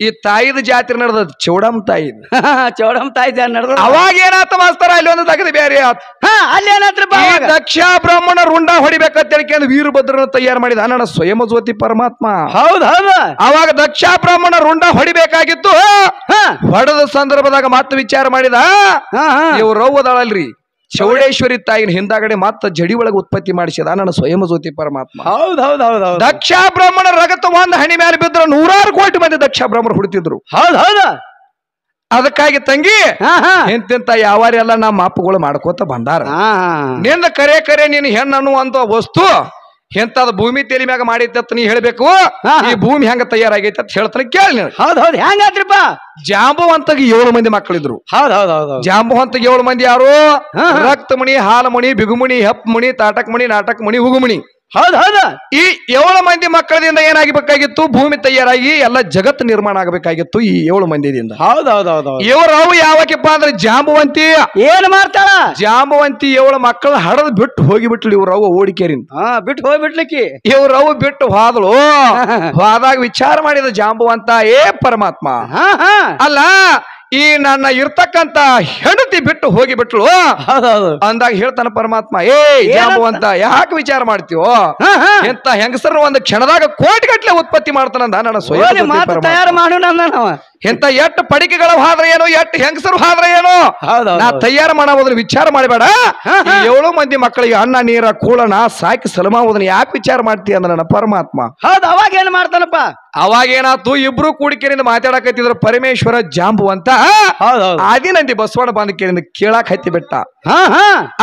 ಈ ತಾಯಿದ ಜಾತ್ರೆ ನಡೆದ ಚೌಡಮ್ ತಾಯಿ ಚೌಡಮ್ ತಾಯಿ ನಡೆದ ಅವಾಗ ಏನಾತ ಮಾಸ್ತಾರ ಅಲ್ಲಿ ಒಂದು ತಗದು ಬೇರೆ ಅಲ್ಲಿ ದಕ್ಷ ಬ್ರಾಹ್ಮಣ ರುಂಡ ಹೊಡಿಬೇಕಂತ ಹೇಳ್ಕೊಂಡು ವೀರಭದ್ರನ ತಯಾರು ಮಾಡಿದ ಅನ್ನ ಸ್ವಯಂ ಜ್ಯೋತಿ ಪರಮಾತ್ಮ ಹೌದ್ ಹೌದು ಅವಾಗ ದಕ್ಷ ಬ್ರಾಹ್ಮಣ ರುಂಡ ಹೊಡಿಬೇಕಾಗಿತ್ತು ಹೊಡೆದ ಸಂದರ್ಭದಾಗ ಮತ್ತೆ ವಿಚಾರ ಮಾಡಿದ ಇವ್ರು ಚೌಡೇಶ್ವರಿ ತಾಯಿನ ಹಿಂದಾಗಡೆ ಮಾತ್ರ ಜಡಿ ಒಳಗೆ ಉತ್ಪತ್ತಿ ಮಾಡಿಸಿದ ನನ್ನ ಸ್ವಯಂ ಜ್ಯೋತಿ ಪರಮಾತ್ಮ ಹೌದು ಹೌದು ಹೌದು ದಕ್ಷ ಬ್ರಾಹ್ಮಣ ರಗತ ಒಂದ್ ಹಣಿ ಮೇಲೆ ಬಿದ್ರ ನೂರಾರು ಕೋಟಿ ಮಂದಿ ದಕ್ಷ ಬ್ರಾಹ್ಮಣ ಹುಡುತಿದ್ರು ಅದಕ್ಕಾಗಿ ತಂಗಿ ಇಂತಿಂತ ಎಲ್ಲ ನಮ್ಮ ಮಾಪುಗಳು ಮಾಡ್ಕೋತ ಬಂದಾರ ನಿನ್ನ ಕರೆ ಕರೆ ನೀನು ಹೆಣ್ಣು ಅನ್ನುವಂತ ವಸ್ತು ಎಂತದ ಭೂಮಿ ತೇಲಿ ಮ್ಯಾಗ ಮಾಡಿತ್ತ ನೀ ಹೇಳಬೇಕು ಈ ಭೂಮಿ ಹೆಂಗ ತಯಾರಾಗೈತೆ ಅಂತ ಹೇಳ್ತಾನೆ ಕೇಳಿ ನೀನು. ಹೌದ್ ಹೌದ್ ಹೆಂಗಾದ್ರಿಪ್ಪ ಜಾಂಬವಂತಗೆ ಏಳು ಮಂದಿ ಮಕ್ಕಳಿದ್ರು ಹೌದ್ ಹೌದ್ ಹೌದ್ ಏಳು ಮಂದಿ ಯಾರು ರಕ್ತ ಮಣಿ ರಕ್ತಮಣಿ ಮಣಿ ಬಿಗುಮಣಿ ಮಣಿ ನಾಟಕ ಮಣಿ ಹುಗುಮಣಿ ಹೌದ್ ಹೌದ ಈ ಏಳು ಮಂದಿ ಮಕ್ಕಳದಿಂದ ಏನಾಗಬೇಕಾಗಿತ್ತು ಭೂಮಿ ತಯಾರಾಗಿ ಎಲ್ಲ ಜಗತ್ತು ನಿರ್ಮಾಣ ಆಗಬೇಕಾಗಿತ್ತು ಈ ಏಳು ಮಂದಿದಿಂದ ಹೌದೌದೌದು ಯಾವಕ್ಕಪ್ಪ ಅಂದ್ರೆ ಜಾಂಬುವಂತಿ ಏನ್ ಮಾಡ್ತಾಳ ಜಾಂಬುವಂತಿ ಏಳು ಮಕ್ಕಳ ಹಡದ್ ಬಿಟ್ಟು ಹೋಗಿಬಿಟ್ಲು ಇವ್ರ ಅವು ಬಿಟ್ಟು ಹೋಗ್ಬಿಟ್ಲಿಕ್ಕಿ ಇವ್ರ ಅವು ಬಿಟ್ಟು ಹೋದಳು ಹಾದಾಗ ವಿಚಾರ ಮಾಡಿದ ಜಾಂಬುವಂತ ಏ ಪರಮಾತ್ಮ ಅಲ್ಲ ಈ ನನ್ನ ಇರ್ತಕ್ಕಂತ ಹೆಂಡತಿ ಬಿಟ್ಟು ಹೋಗಿ ಬಿಟ್ಲು ಅಂದಾಗ ಹೇಳ್ತಾನೆ ಪರಮಾತ್ಮ ಏ ಅಂತ ಯಾಕೆ ವಿಚಾರ ಮಾಡ್ತೀವೋ ಎಂತ ಹೆಂಗಸರು ಒಂದು ಕ್ಷಣದಾಗ ಕೋಟಿ ಗಟ್ಲೆ ಉತ್ಪತ್ತಿ ಮಾಡ್ತಾನಂದ ನನ್ನ ತಯಾರು ಎಂತ ಎಟ್ಟು ಪಡಿಕೆಗಳು ಹಾದ್ರ ಏನು ಎಟ್ಟು ಹೆಂಗಸರು ಹಾದ್ರ ಏನು ನಾ ತಯಾರು ಮಾಡೋದ್ರ ವಿಚಾರ ಮಾಡಬೇಡ ಏಳು ಮಂದಿ ಮಕ್ಕಳಿಗೆ ಅನ್ನ ನೀರ ಕೂಳನ ಸಾಕಿ ಸಲಮಾವುದನ್ನ ಯಾಕೆ ವಿಚಾರ ಮಾಡ್ತೀಯ ಅಂದ ನನ್ನ ಪರಮಾತ್ಮ ಹೌದು ಅವಾಗ ಏನ್ ಮಾಡ್ತಾನಪ್ಪ ಅವಾಗ ಏನಾಯ್ತು ಇಬ್ರು ಕೂಡಿಕೆರಿಂದ ಮಾತಾಡಕತ್ತಿದ್ರು ಪರಮೇಶ್ವರ ಜಾಂಬು ಅಂತ ಅದಿ ಬಸವಣ್ಣ ಬಂದ ಕೇಳಿದ ಕೇಳಾಕ್ ಹತ್ತಿ ಬಿಟ್ಟ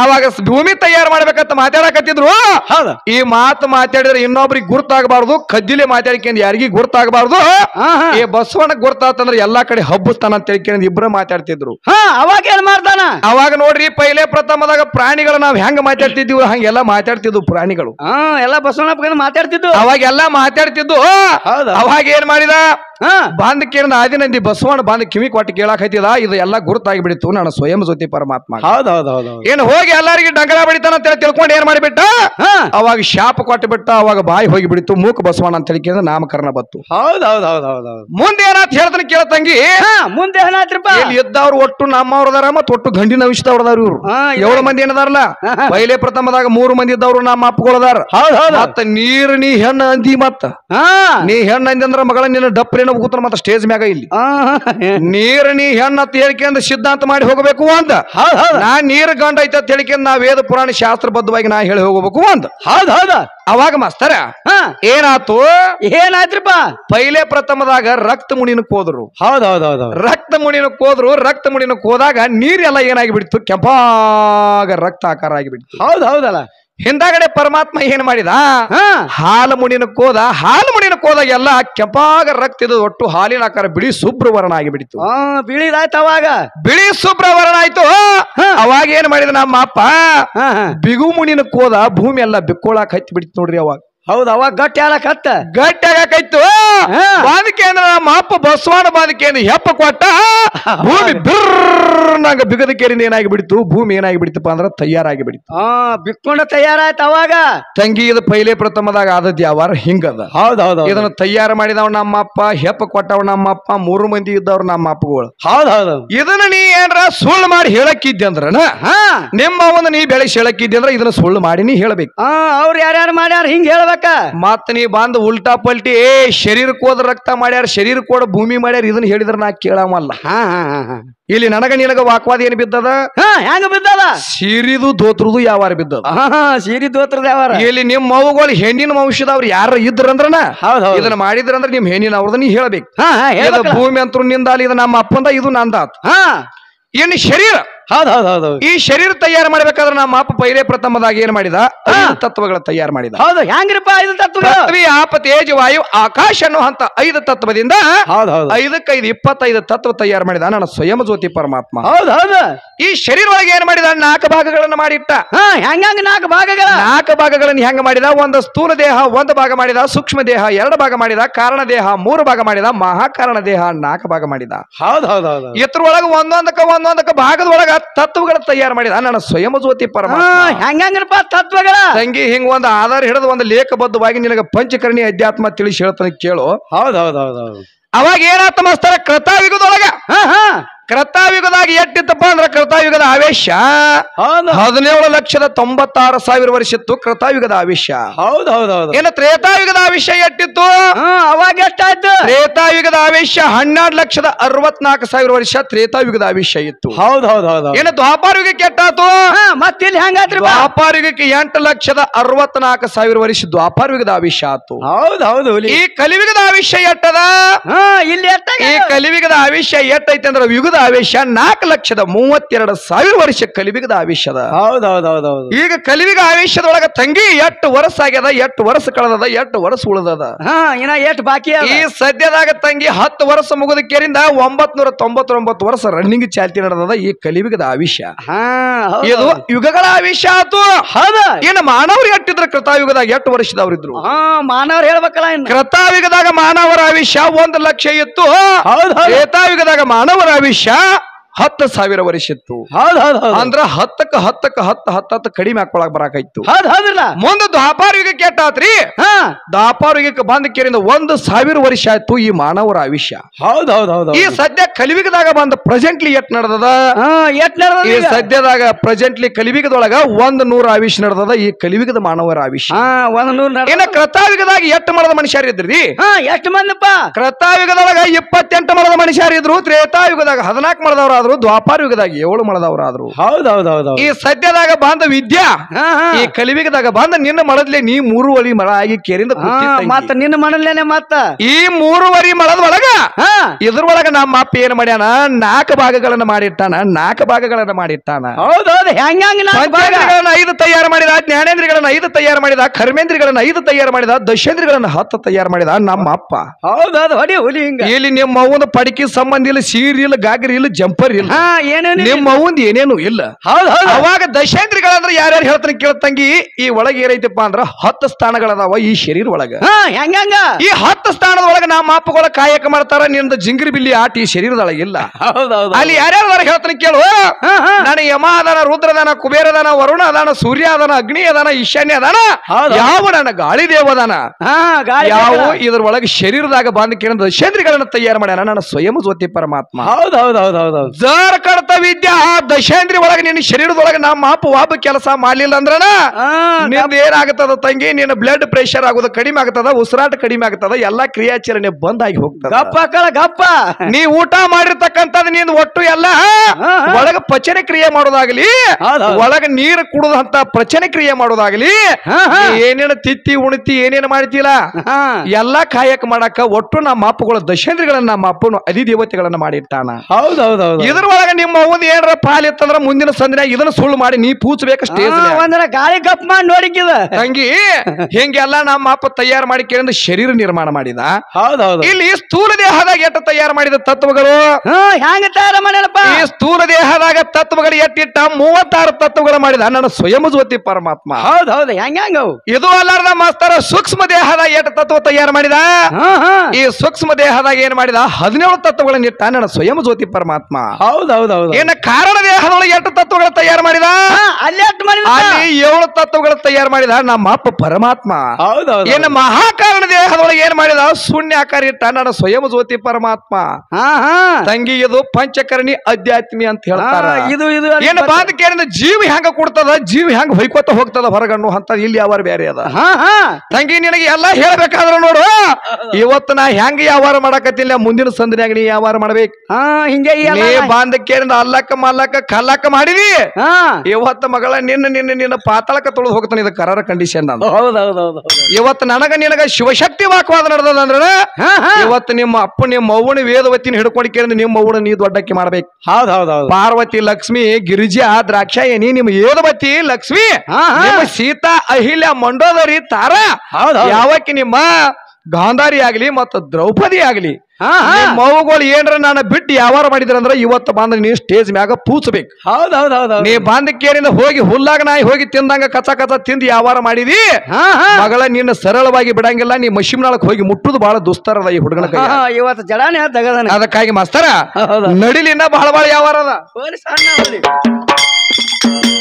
ಅವಾಗ ಭೂಮಿ ತಯಾರು ಮಾಡ್ಬೇಕಂತ ಮಾತಾಡಕತ್ತಿದ್ರು ಈ ಮಾತು ಮಾತಾಡಿದ್ರೆ ಇನ್ನೊಬ್ರಿಗೆ ಗುರ್ತಾಗಬಾರ್ದು ಕದ್ದಿಲಿ ಮಾತಾಡ್ಕೊಂಡು ಯಾರಿಗೂ ಗುರ್ತಾಗಬಾರ್ದು ಈ ಬಸವಣ್ಣ ಗುರ್ತಾತಂದ್ರೆ ಎಲ್ಲಾ ಕಡೆ ಹಬ್ಬಸ್ತಾನ ಅಂತ ಹೇಳ್ಕೊಂಡು ಇಬ್ರು ಮಾತಾಡ್ತಿದ್ರು ಅವಾಗ ಏನ್ ಮಾಡ್ತಾನ ಅವಾಗ ನೋಡ್ರಿ ಪೈಲೆ ಪ್ರಥಮದಾಗ ಪ್ರಾಣಿಗಳು ನಾವ್ ಹೆಂಗ್ ಮಾತಾಡ್ತಿದ್ವಿ ಹಂಗೆಲ್ಲ ಮಾತಾಡ್ತಿದ್ವು ಪ್ರಾಣಿಗಳು ಎಲ್ಲ ಬಸವಣ್ಣ ಮಾತಾಡ್ತಿದ್ವು ಅವಾಗ ಎಲ್ಲಾ ಅವಾಗ ಏನ್ ಮಾಡಿದ ಬಂದ್ ಕೇಳಿದ ಆದಿನಂದಿ ಬಸವಣ್ಣ ಬಾಂಧ ಕಿವಿ ಕೊಟ್ಟು ಹೇಳಕೈತಿದ ಇದು ಗುರುತಾಗಿ ಗುರುತಾಗಿಬಿಡಿತು ನಾನು ಸ್ವಯಂ ಜ್ಯೋತಿ ಪರಮಾತ್ಮ ಏನು ಹೋಗಿ ಎಲ್ಲರಿಗೆ ಡಂಗಳ ಬಡಿತಾನ ಅಂತೇಳಿ ತಿಳ್ಕೊಂಡು ಏನ್ ಮಾಡಿಬಿಟ್ಟ ಅವಾಗ ಶಾಪ ಕೊಟ್ಟು ಬಿಟ್ಟ ಅವಾಗ ಬಾಯಿ ಹೋಗಿಬಿಡಿತು ಮೂಕ ಬಸವಣ್ಣ ಅಂತ ಹೇಳಿದ್ರೆ ನಾಮಕರಣ ಬತ್ತು ಹೌದೌದೌದೌದೌದು ಮುಂದೆ ಏನಾತ್ ಹೇಳ್ತಾನೆ ಕೇಳ ತಂಗಿ ಮುಂದೆ ಇಲ್ಲಿ ಇದ್ದವ್ರು ಒಟ್ಟು ನಮ್ಮವ್ರದಾರ ಮತ್ತೆ ಒಟ್ಟು ಗಂಡಿನ ವಿಷದವ್ರದಾರ ಇವ್ರು ಏಳು ಮಂದಿ ಏನದಾರಲ್ಲ ಪೈಲೆ ಪ್ರಥಮದಾಗ ಮೂರು ಮಂದಿ ಇದ್ದವ್ರು ನಮ್ಮ ಅಪ್ಪಗಳದಾರ ಮತ್ತ ನೀರ್ ನೀ ಹೆಣ್ಣ ಅಂದಿ ಮತ್ತ ನೀ ಹೆಣ್ಣ ಅಂದಿ ಅಂದ್ರ ಮಗಳ ನಿನ್ನ ಏನೋ ಹೋಗುತ್ತಾರ ಮತ್ತ ಸ್ಟೇಜ್ ಮ್ಯಾಗ ಇಲ್ಲಿ ನೀರ್ ನೀ ಹೆಣ್ಣ ಹೇಳಿಕೆಂದ ಸಿದ್ಧಾಂತ ಮಾಡಿ ಹೋಗಬೇಕು ಅಂತ ನಾ ನೀರು ಗಂಡ ಐತ ಅಂತ ನಾ ವೇದ ಪುರಾಣ ಬದ್ಧವಾಗಿ ನಾ ಹೇಳಿ ಹೋಗಬೇಕು ಅಂತ ಹೌದ್ ಹೌದ ಅವಾಗ ಮಾಸ್ತರ ಹಾ ಏನಾತು ಏನಾಯ್ತ್ರಿಪ್ಪ ಪೈಲೆ ಪ್ರಥಮದಾಗ ರಕ್ತ ಮುಣಿನ ಕೋದ್ರು ಹೌದ್ ಹೌದ್ ಹೌದ್ ರಕ್ತ ಮುಡಿನ ಕೋದ್ರು ರಕ್ತ ಮುಡಿನ ಕೋದಾಗ ನೀರೆಲ್ಲ ಏನಾಗಿ ಬಿಡ್ತು ಕೆಂಪಾಗ ರಕ್ತ ಆಕಾರ ಬಿಡ್ತು ಹೌದ್ ಹೌದಲ್ಲ ಹಿಂದಾಗಡೆ ಪರಮಾತ್ಮ ಏನ್ ಮಾಡಿದ ಹಾಲು ಮುಣಿನ ಕೋದ ಹಾಲು ಮುಣಿನ ಕೋದಾಗ ಎಲ್ಲ ಕೆಂಪಾಗ ರಕ್ತ ಒಟ್ಟು ಹಾಲಿನ ಆಕಾರ ಬಿಳಿ ಶುಭ್ರವರ್ಣ ಆಗಿ ಬಿಡಿತು ಬಿಳಿದಾಯ್ತು ಅವಾಗ ಬಿಳಿ ಶುಭ್ರವರ್ಣ ಆಯ್ತು ಅವಾಗ ಏನ್ ಮಾಡಿದ ನಮ್ಮ ಅಪ್ಪ ಬಿಗು ಮುಣಿನ ಕೋದ ಭೂಮಿ ಎಲ್ಲ ಬಿಕ್ಕೋಳಾಕ್ ಹತ್ತಿ ಬಿಡಿತು ನೋಡ್ರಿ ಅವಾಗ ಹೌದು ಅವಾಗ ಗಟ್ಟಿ ಆಲಕತ್ತ ಗಟ್ಟಿ ಆಗಾಕೈತು ಬಾಲಿಕೆ ಅಂದ್ರ ನಮ್ಮ ಅಪ್ಪ ಹೆಪ್ಪ ಕೊಟ್ಟ ಭೂಮಿ ನಂಗ ಬಿಗದ ಕೇರಿಂದ ಏನಾಗಿ ಬಿಡ್ತು ಭೂಮಿ ಏನಾಗಿ ಬಿಡ್ತಪ್ಪ ಅಂದ್ರ ತಯಾರಾಗಿ ಬಿಡ್ತು ಹಾ ಬಿಕ್ಕೊಂಡ ತಯಾರಾಯ್ತು ಅವಾಗ ತಂಗಿ ಇದು ಪೈಲೆ ಪ್ರಥಮದಾಗ ಆದದ್ ಯಾವಾರ ಹಿಂಗದ ಹೌದ್ ಹೌದು ಇದನ್ನ ತಯಾರು ಮಾಡಿದವ್ ನಮ್ಮಪ್ಪ ಹೆಪ್ಪ ಕೊಟ್ಟವ್ ನಮ್ಮಪ್ಪ ಮೂರು ಮಂದಿ ಇದ್ದವ್ರು ನಮ್ಮ ಅಪ್ಪಗಳು ಹೌದ್ ಹೌದು ಇದನ್ನ ನೀ ಏನ್ರ ಸುಳ್ಳು ಮಾಡಿ ಹೇಳಕ್ಕಿದ್ದೆ ನಿಮ್ಮ ಒಂದು ನೀ ಬೆಳೆಸಿ ಹೇಳಕ್ಕಿದ್ದೆ ಅಂದ್ರ ಇದನ್ನ ಸುಳ್ಳು ಮಾಡಿ ನೀ ಹೇಳ್ಬೇಕು ಅವ್ರು ಯಾರ್ಯಾರು ಮಾಡ್ಯಾರ ಹಿಂಗ್ ಹೇಳ್ಬೇಕು ಮತ್ತ ನೀ ಬಂದ್ ಉಲ್ಟಾ ಪಲ್ಟಿ ಏ ಶರೀರ ಕೋದ್ ರಕ್ತ ಮಾಡ್ಯಾರ ಶರೀರ ಕೋಡ್ ಭೂಮಿ ಮಾಡ್ಯಾರ ಇದನ್ನ ಹೇಳಿದ್ರ ನಾ ಕೇಳಾಮಲ್ಲ ಹಾ ಹಾ ಇಲ್ಲಿ ನನಗ ನಿನಗ ವಾಕ್ವಾದ ಏನ್ ಬಿದ್ದದ ಹಾ ಹೆಂಗ ಬಿದ್ದದ ಸೀರಿದು ದೋತ್ರದು ಯಾವಾರ ಬಿದ್ದದ ಹಾ ಸೀರಿ ದೋತ್ರದ ಯಾವಾರ ಇಲ್ಲಿ ನಿಮ್ಮ ಮವುಗಳು ಹೆಣ್ಣಿನ ವಂಶದವ್ರು ಯಾರು ಇದ್ರಂದ್ರನ ಹೌದ್ ಹೌದ್. ಇದನ್ನ ಮಾಡಿದ್ರಂದ್ರ ನಿಮ್ ಹೆಣ್ಣಿನ ಅವ್ರದ ನೀ ಹೇಳ್ಬೇಕು ಭೂಮಿ ಅಂತರು ನಿಂದ ಅಲ್ಲಿ ಇದು ನಮ್ಮ ಅಪ್ಪಂದ ಇದು ನಂದಾತ್ ಹಾ ಇನ್ನು ಶರೀರ ಹೌದು ಹೌದು ಈ ಶರೀರ ತಯಾರು ಮಾಡ್ಬೇಕಾದ್ರೆ ನಮ್ಮ ಅಪ್ಪ ಪೈರೇ ಪ್ರಥಮದಾಗಿ ಏನ್ ಮಾಡಿದ ಐದು ತತ್ವಗಳ ತಯಾರು ಮಾಡಿದ ಹೌದು ಹೆಂಗ್ರಿಪ್ಪ ಐದು ತತ್ವ ಆಪ ತೇಜ ವಾಯು ಆಕಾಶ ಅನ್ನುವಂತ ಐದು ತತ್ವದಿಂದ ಹೌದು ಹೌದು ಐದಕ್ಕೈದು ಇಪ್ಪತ್ತೈದು ತತ್ವ ತಯಾರು ಮಾಡಿದ ನನ್ನ ಸ್ವಯಂ ಜ್ಯೋತಿ ಪರಮಾತ್ಮ ಹೌದು ಹೌದು ಈ ಶರೀರ ಒಳಗೆ ಏನ್ ಮಾಡಿದ ನಾಲ್ಕು ಭಾಗಗಳನ್ನ ಮಾಡಿಟ್ಟ ಹೆಂಗ ನಾಲ್ಕು ಭಾಗಗಳ ನಾಲ್ಕು ಭಾಗಗಳನ್ನ ಹೆಂಗ ಮಾಡಿದ ಒಂದು ಸ್ಥೂಲ ದೇಹ ಒಂದು ಭಾಗ ಮಾಡಿದ ಸೂಕ್ಷ್ಮ ದೇಹ ಎರಡು ಭಾಗ ಮಾಡಿದ ಕಾರಣ ದೇಹ ಮೂರು ಭಾಗ ಮಾಡಿದ ಮಹಾಕಾರಣ ದೇಹ ನಾಲ್ಕು ಭಾಗ ಮಾಡಿದ ಹೌದು ಹೌದು ಹೌದು ಒಳಗ ಒಂದೊಂದಕ್ಕ ಒಂದೊಂದಕ್ಕ ಭಾಗದ ಒಳಗ ತತ್ವಗಳ ತಯಾರ ಮಾಡಿದ ನನ್ನ ಸ್ವಯಂ ಜ್ಯೋತಿ ಪರಮಾತ್ಮ ಹೆಂಗಂಗ್ರಪ್ಪ ತತ್ವಗಳ ತಂಗಿ ಹಿಂಗ್ ಒಂದು ಆಧಾರ ಹಿಡಿದು ಒಂದು ಲೇಖಬದ್ಧವಾಗಿ ನಿನಗೆ ಪಂಚಕರ್ಣಿ ಅಧ್ಯಾತ್ಮ ತಿಳಿಸಿ ಹೇಳ್ತಾನೆ ಕೇಳು ಹೌದ್ ಹೌದು ಅವಾಗ ಏನಾತ ಮಸ್ತಾರ ಕೃತಾಯುಗದೊಳಗ ಕೃತಾಯುಗದಾಗ ಎಟ್ಟಿತ್ತಪ್ಪ ಅಂದ್ರೆ ಕೃತಾಯುಗದ ಆವೇಶ ಹದಿನೇಳು ಲಕ್ಷದ ತೊಂಬತ್ತಾರು ಸಾವಿರ ವರ್ಷ ಇತ್ತು ಕೃತಾಯುಗದ ಆವೇಶ ಹೌದು ಹೌದು ಹೌದು ತ್ರೇತಾಯುಗದ ಆವೇಶ ಎಟ್ಟಿತ್ತು ಅವಾಗ ಎಷ್ಟಾಯ್ತ ತ್ರೇತಾಯುಗದ ಆವೇಶ ಹನ್ನೆರಡು ಲಕ್ಷದ ಅರವತ್ನಾಲ್ಕು ಸಾವಿರ ವರ್ಷ ತ್ರೇತಾಯುಗದ ಆವೇಶ ಇತ್ತು ಹೌದ್ ಹೌದು ಹೌದು ದ್ವಾಪಾರ ದ್ವಾಪಾರುಗ ಕೆಟ್ಟಾತು ಮತ್ತೆ ಇಲ್ಲಿ ಹೆಂಗಾತ್ರಿ ಯುಗಕ್ಕೆ ಎಂಟು ಲಕ್ಷದ ಅರವತ್ನಾಲ್ಕು ಸಾವಿರ ವರ್ಷ ದ್ವಾಪಾರ ಯುಗದ ಆವೇಶ ಆತು ಹೌದ್ ಹೌದು ಈ ಕಲಿಯುಗದ ಆವೇಶ ಎಟ್ಟದ ಇಲ್ಲಿ ಈ ಕಲಿಯುಗದ ಆವೇಶ ಎಟ್ಟೈತೆ ಅಂದ್ರೆ ಯುಗದ ಆವೇಶ ನಾಲ್ಕು ಲಕ್ಷದ ಮೂವತ್ತೆರಡು ಸಾವಿರ ವರ್ಷ ಕಲಿವಿಗದ ಅದ ಹೌದ್ ಹೌದ್ ಹೌದ್ ಹೌದು ಈಗ ಕಲಿವಿಗ ಆವೇಶದೊಳಗ ತಂಗಿ ಎಟ್ಟು ವರ್ಷ ಆಗ್ಯದ ಎಟ್ಟು ವರ್ಷ ಕಳೆದದ ಎಟ್ಟು ವರ್ಷ ಉಳದದ ಹಾ ಇನ್ನ ಎಷ್ಟು ಬಾಕಿ ಈ ಸ ಸದ್ಯದಾಗ ತಂಗಿ ಹತ್ತು ವರ್ಷ ಮುಗಿದ ಕೇರಿಂದ ಒಂಬತ್ ನೂರ ತೊಂಬತ್ತೊಂಬತ್ತು ವರ್ಷ ರನ್ನಿಂಗ್ ಚಾಲ್ತಿ ನಡೆದ ಈ ಕಲಿವಿಗದ ಆವಿಷ್ಯ ಹಾ ಇದು ಯುಗಗಳ ಆವಿಷ್ಯ ಆತು ಏನ ಮಾನವರು ಮಾನವರಿಗೆ ಕೃತಾಯುಗದಾಗ ಎಷ್ಟು ವರ್ಷದವರಿದ್ರು ಆ ಹೇಳ್ಬೇಕಲ್ಲ ಕೃತಾಯುಗದಾಗ ಮಾನವರ ಆವಿಷ್ಯ ಒಂದು ಲಕ್ಷ ಇತ್ತು ಹೌದು, ಮಾನವರ ಆವಿಷ್ಯ ಹತ್ತು ಸಾವಿರ ಇತ್ತು ಅಂದ್ರ ಹತ್ತಕ್ಕ ಹತ್ತಕ್ಕ ಹತ್ತ ಹತ್ತತ್ತ ಕಡಿಮೆ ಹಾಕೊಳಕ್ ಬರಾಕೈತು ಮುಂದೆ ದ್ವಾಪಾರ ಯುಗ ಹಾ ದ್ವಾಪಾರ ಯುಗಕ್ಕೆ ಬಂದ ಕೇರಿಂದ ಒಂದು ಸಾವಿರ ವರ್ಷ ಆಯ್ತು ಈ ಮಾನವರ ಆಯುಷ್ಯ ಹೌದೌದೌದು ಈ ಸದ್ಯ ಕಲಿವಿಗದಾಗ ಬಂದ ಪ್ರೆಸೆಂಟ್ಲಿ ಎಟ್ ನಡೆದದ ಎಟ್ ನಡೆದ ಈ ಸದ್ಯದಾಗ ಪ್ರೆಸೆಂಟ್ಲಿ ಕಲಿವಿಗದೊಳಗ ಒಂದ್ ನೂರ ಆಯುಷ್ ನಡೆದದ ಈ ಕಲಿವಿಗದ ಮಾನವರ ಆವಿಷ್ಯ ಒಂದ್ ನೂರ ಏನ ಕೃತಾವಿಗದಾಗ ಎಟ್ ಮರದ ಮನುಷ್ಯರು ಇದ್ರಿ ಎಷ್ಟು ಮಂದಪ್ಪ ಕೃತಾಯುಗದೊಳಗ ಇಪ್ಪತ್ತೆಂಟು ಮರದ ಮನುಷ್ಯರು ಇದ್ರು ತ್ರೇತಾಯುಗದಾಗ ಹದಿನಾಲ್ಕು ಮರದವ್ರ ಅವರಾದ್ರು ದ್ವಾಪಾರ ಯುಗದಾಗ ಏಳು ಮಳದವರಾದ್ರು ಹೌದೌದೌದು ಈ ಸದ್ಯದಾಗ ಬಂದ ವಿದ್ಯಾ ಈ ಕಲಿವಿಗದಾಗ ಬಂದ ನಿನ್ನ ಮಳದ್ಲೆ ನೀ ಮೂರುವರಿ ಮಳ ಆಗಿ ಕೇರಿಂದ ಮತ್ತ ನಿನ್ನ ಮಳಲ್ಲೇನೆ ಮತ್ತ ಈ ಮೂರುವರಿ ಮಳದ ಒಳಗ ಇದ್ರೊಳಗ ನಮ್ಮ ಅಪ್ಪ ಏನ್ ಮಾಡ್ಯಾನ ನಾಲ್ಕು ಭಾಗಗಳನ್ನ ಮಾಡಿಟ್ಟಾನ ನಾಲ್ಕು ಭಾಗಗಳನ್ನ ಮಾಡಿಟ್ಟಾನ ಹೌದೌದು ಹೆಂಗಗಳನ್ನ ಐದು ತಯಾರು ಮಾಡಿದ ಜ್ಞಾನೇಂದ್ರಿಗಳನ್ನ ಐದು ತಯಾರು ಮಾಡಿದ ಕರ್ಮೇಂದ್ರಿಗಳನ್ನ ಐದು ತಯಾರು ಮಾಡಿದ ದಶೇಂದ್ರಿಗಳನ್ನ ಹತ್ತು ತಯಾರು ಮಾಡಿದ ನಮ್ಮ ಅಪ್ಪ ಹೌದೌದು ಹೊಡಿ ಹುಲಿ ಇಲ್ಲಿ ನಿಮ್ಮ ಒಂದು ಪಡಿಕೆ ಸಂಬಂಧ ಇಲ್ಲ ಸೀರಿ ಇಲ್ಲ ಗಾಗರಿ ಇಲ್ಲ ಜಂಪರ್ ಏನೇನು ನಿಮ್ಮ ಏನೇನು ಇಲ್ಲ ಅವಾಗ ದಶೇಂದ್ರಿಗಳಂದ್ರೆ ಯಾರ್ಯಾರು ಹೇಳ್ತಾನೆ ಕೇಳ್ತಂಗಿ ಈ ಒಳಗೆ ಏನೈತಪ್ಪ ಅಂದ್ರ ಹತ್ತು ಸ್ಥಾನಗಳದಾವ ಈ ಶರೀರ ಒಳಗ ಈ ಹತ್ತು ಸ್ಥಾನದ ಒಳಗ ನಾ ಮಾಪುಗಳ ಕಾಯಕ ಮಾಡ್ತಾರ ನಿಂದ ಜಿಂಗ್ರಿ ಬಿಲ್ಲಿ ಆಟ ಈ ಶರೀರದೊಳಗಿಲ್ಲ ಅಲ್ಲಿ ಯಾರ್ಯಾರು ವಿವರ ಹೇಳ್ತಾನೆ ಕೇಳು ನಾನು ಯಮ ಅದಾನ ರುದ್ರದಾನ ಕುಬೇರದಾನ ವರುಣ ಅದಾನ ಸೂರ್ಯ ಅದಾನ ಅಗ್ನಿ ಅದಾನ ಈಶಾನ್ಯ ಅದಾನ ಯಾವ ನನ್ನ ಗಾಳಿ ದೇವದಾನ ಯಾವ ಇದ್ರ ಒಳಗೆ ಶರೀರದಾಗ ಬಂದು ಕೇಳಿದ ದಶೇಂದ್ರಿಗಳನ್ನ ತಯಾರು ಮಾಡ್ಯಾನ ನನ್ನ ಸ್ವಯಂ ಜ್ಯೋತಿ ಪರಮಾತ್ಮ ಹೌದು ಹೌದು ವಿದ್ಯಾ ಆ ದಶೇಂದ್ರಿ ಒಳಗೆ ನಿನ್ನ ಶರೀರದೊಳಗೆ ನಮ್ಮ ಮಾಪ ವಾಪ ಕೆಲಸ ಮಾಡ್ಲಿಲ್ಲ ಅಂದ್ರಣ ನಿಂದ ಏನಾಗುತ್ತದ ತಂಗಿ ನಿನ್ನ ಬ್ಲಡ್ ಪ್ರೆಷರ್ ಆಗುದು ಕಡಿಮೆ ಆಗ್ತದ ಉಸಿರಾಟ ಕಡಿಮೆ ಆಗ್ತದ ಎಲ್ಲಾ ಕ್ರಿಯಾಚರಣೆ ಬಂದಾಗಿ ಹೋಗ್ತದೆ ಗಪ್ಪ ನೀ ಊಟ ಮಾಡಿರ್ತಕ್ಕಂಥದ್ದು ನೀನ್ ಒಟ್ಟು ಎಲ್ಲಾ ಒಳಗ ಪಚನ ಕ್ರಿಯೆ ಮಾಡೋದಾಗ್ಲಿ ಒಳಗ ನೀರು ಕುಡದಂತ ಪಚನ ಕ್ರಿಯೆ ಮಾಡೋದಾಗ್ಲಿ ಏನೇನು ತಿತ್ತಿ ಉಣತಿ ಏನೇನು ಮಾಡ್ತಿಲ್ಲ ಎಲ್ಲಾ ಕಾಯಕ ಮಾಡಾಕ ಒಟ್ಟು ನಮ್ಮ ಅಪ್ಪಗಳ ದಶೇಂದ್ರಗಳನ್ನ ನಮ್ಮ ಅಪ್ಪನು ಅಧಿ ದೇವತೆಗಳನ್ನ ಮಾಡಿರ್ತಾನ ಹೌದೌದೌದು ಇದ್ರ ಒಳಗ ನಿಮ್ಮ ಏನರ ಪಾಲ್ ಇತ್ತಂದ್ರ ಮುಂದಿನ ಸಂದಿನ ಇದನ್ನ ಸುಳ್ಳು ಮಾಡಿ ನೀ ಪೂಜ್ಬೇಕಷ್ಟೇ ಗಾಳಿ ಗಪ್ ಮಾಡಿ ನೋಡಿಕ್ಕಿದ ಹಂಗಿ ಹಿಂಗೆಲ್ಲ ನಮ್ಮ ಅಪ್ಪ ತಯಾರು ಮಾಡಿ ಕೇಳಿದ ಶರೀರ ನಿರ್ಮಾಣ ಮಾಡಿದ ಹೌದೌದು ಇಲ್ಲಿ ಸ್ಥೂಲ ದೇಹದಾಗ ಎಟ್ಟ ತಯಾರು ಮಾಡಿದ ತತ್ವಗಳು ಹ್ಯಾಂಗ ತಯಾರ ಮಾಡ್ಯಾನಪ್ಪ ಈ ಸ್ಥೂಲ ದೇಹದಾಗ ತತ್ವಗಳು ಎಟ್ಟಿಟ್ಟ ಮೂವತ್ತಾರು ತತ್ವಗಳು ಮಾಡಿದ ನನ್ನ ಸ್ವಯಂ ಜ್ಯೋತಿ ಪರಮಾತ್ಮ ಹೌದ್ ಹೌದ್ ಹೆಂಗ ಇದು ಅಲ್ಲಾರ್ದ ಮಾಸ್ತರ ಸೂಕ್ಷ್ಮ ದೇಹದ ಎಷ್ಟು ತತ್ವ ತಯಾರು ಮಾಡಿದ ಈ ಸೂಕ್ಷ್ಮ ದೇಹದಾಗ ಏನ್ ಮಾಡಿದ ಹದಿನೇಳು ತತ್ವಗಳನ್ನ ಇಟ್ಟ ನನ್ನ ಸ್ವಯಂ ಜ್ಯೋತಿ ಪರಮಾತ್ಮ ಹೌದ್ ಹೌದ್ ಹೌದು ಏನ ಕಾರಣ ದೇಹದೊಳಗೆ ಎಟ್ಟು ತತ್ವಗಳು ತಯಾರು ಮಾಡಿದ ಅಲ್ಲಿ ಏಳು ತತ್ವಗಳು ತಯಾರು ಮಾಡಿದ ನಮ್ಮ ಅಪ್ಪ ಪರಮಾತ್ಮ ಹೌದೌದು ಏನು ಮಹಾಕಾರಣ ದೇಹದೊಳಗೆ ಏನ್ ಮಾಡಿದ ಶೂನ್ಯ ಇಟ್ಟ ನನ್ನ ಸ್ವಯಂ ಜ್ಯೋತಿ ಪರಮಾತ್ಮ ತಂಗಿ ಇದು ಪಂಚಕರ್ಣಿ ಅಜ್ಜ ಆಧ್ಯಾತ್ಮಿ ಅಂತ ಹೇಳ್ತಾರ ಇದು ಇದು ಏನು ಬಾಂಧ ಜೀವ ಹೆಂಗ ಕೊಡ್ತದ ಜೀವ ಹೆಂಗ ಹೊಯ್ಕೋತ ಹೋಗ್ತದ ಹೊರಗಣ್ಣು ಅಂತ ಇಲ್ಲಿ ಯಾವ ಬೇರೆ ಅದ ತಂಗಿ ನಿನಗೆ ಎಲ್ಲ ಹೇಳ್ಬೇಕಾದ್ರ ನೋಡು ಇವತ್ತು ನಾ ಹೆಂಗ ವ್ಯವಹಾರ ಮಾಡಕತ್ತಿಲ್ಲ ಮುಂದಿನ ಸಂದಿನಾಗ ನೀ ವ್ಯವಹಾರ ಮಾಡ್ಬೇಕು ಹಿಂಗೆ ಬಾಂದ ಕೇಳಿದ ಅಲ್ಲಕ್ಕ ಮಲ್ಲಕ್ಕ ಕಲ್ಲಕ್ಕ ಮಾಡಿದಿ ಇವತ್ತ ಮಗಳ ನಿನ್ನ ನಿನ್ನ ನಿನ್ನ ಪಾತಾಳಕ ತೊಳೆದು ಹೋಗ್ತಾನೆ ಇದು ಕರಾರ ಕಂಡೀಷನ್ ನಾನು ನನಗ ನಿನಗ ಶಿವಶಕ್ತಿ ವಾಕವಾದ ನಡೆದದ ಹಾ ಇವತ್ತು ನಿಮ್ಮ ಅಪ್ಪ ನಿಮ್ಮ ಅವ್ವನ ವೇದವತಿನ ಹಿಡ್ಕೊಂಡ್ ಕೇಳಿದ್ರೆ ನಿಮ್ಮ ಅವ್ವನ ನೀ ದೊಡ್ಡಕ್ಕೆ ಮಾಡ್ಬೇಕು ಹೌದ್ ಪಾರ್ವತಿ ಲಕ್ಷ್ಮಿ ಗಿರಿಜಾ ದ್ರಾಕ್ಷಾಯಣಿ ನಿಮ್ ಏದ್ ಬತ್ತಿ ಲಕ್ಷ್ಮಿ ಸೀತಾ ಅಹಿಲ್ಯ ಮಂಡೋದರಿ ತಾರ ಹೌದು ಯಾವಕ್ಕೆ ನಿಮ್ಮ ಗಾಂಧಾರಿ ಆಗ್ಲಿ ಮತ್ತು ದ್ರೌಪದಿ ಆಗ್ಲಿ ಮಗುಗಳು ಏನ್ರ ನಾನು ಬಿಟ್ಟು ವ್ಯವಹಾರ ಮಾಡಿದ್ರಂದ್ರ ಇವತ್ತು ಬಂದ್ರೆ ನೀವು ಸ್ಟೇಜ್ ಮ್ಯಾಗ ಪೂಸಬೇಕು ಹೌದ್ ಹೌದ್ ಹೌದ್ ನೀ ಕೇರಿಂದ ಹೋಗಿ ಹುಲ್ಲಾಗ ನಾಯಿ ಹೋಗಿ ತಿಂದಂಗ ಕಚ ಕಚ ತಿಂದು ಯಾವಾರ ಮಾಡಿದಿ ಮಗಳ ನಿನ್ನ ಸರಳವಾಗಿ ಬಿಡಂಗಿಲ್ಲ ನೀ ಮಶಿಮ್ನಾಳಕ್ ಹೋಗಿ ಮುಟ್ಟುದು ಬಹಳ ದುಸ್ತರದ ಈ ಹುಡುಗನ ಇವತ್ತು ಜಡಾನೆ ಅದಕ್ಕಾಗಿ ಮಾಸ್ತರ ನಡಿಲಿನ್ನ ಬಹಳ ಬಹಳ ವ್ಯವಹಾರ ಅದ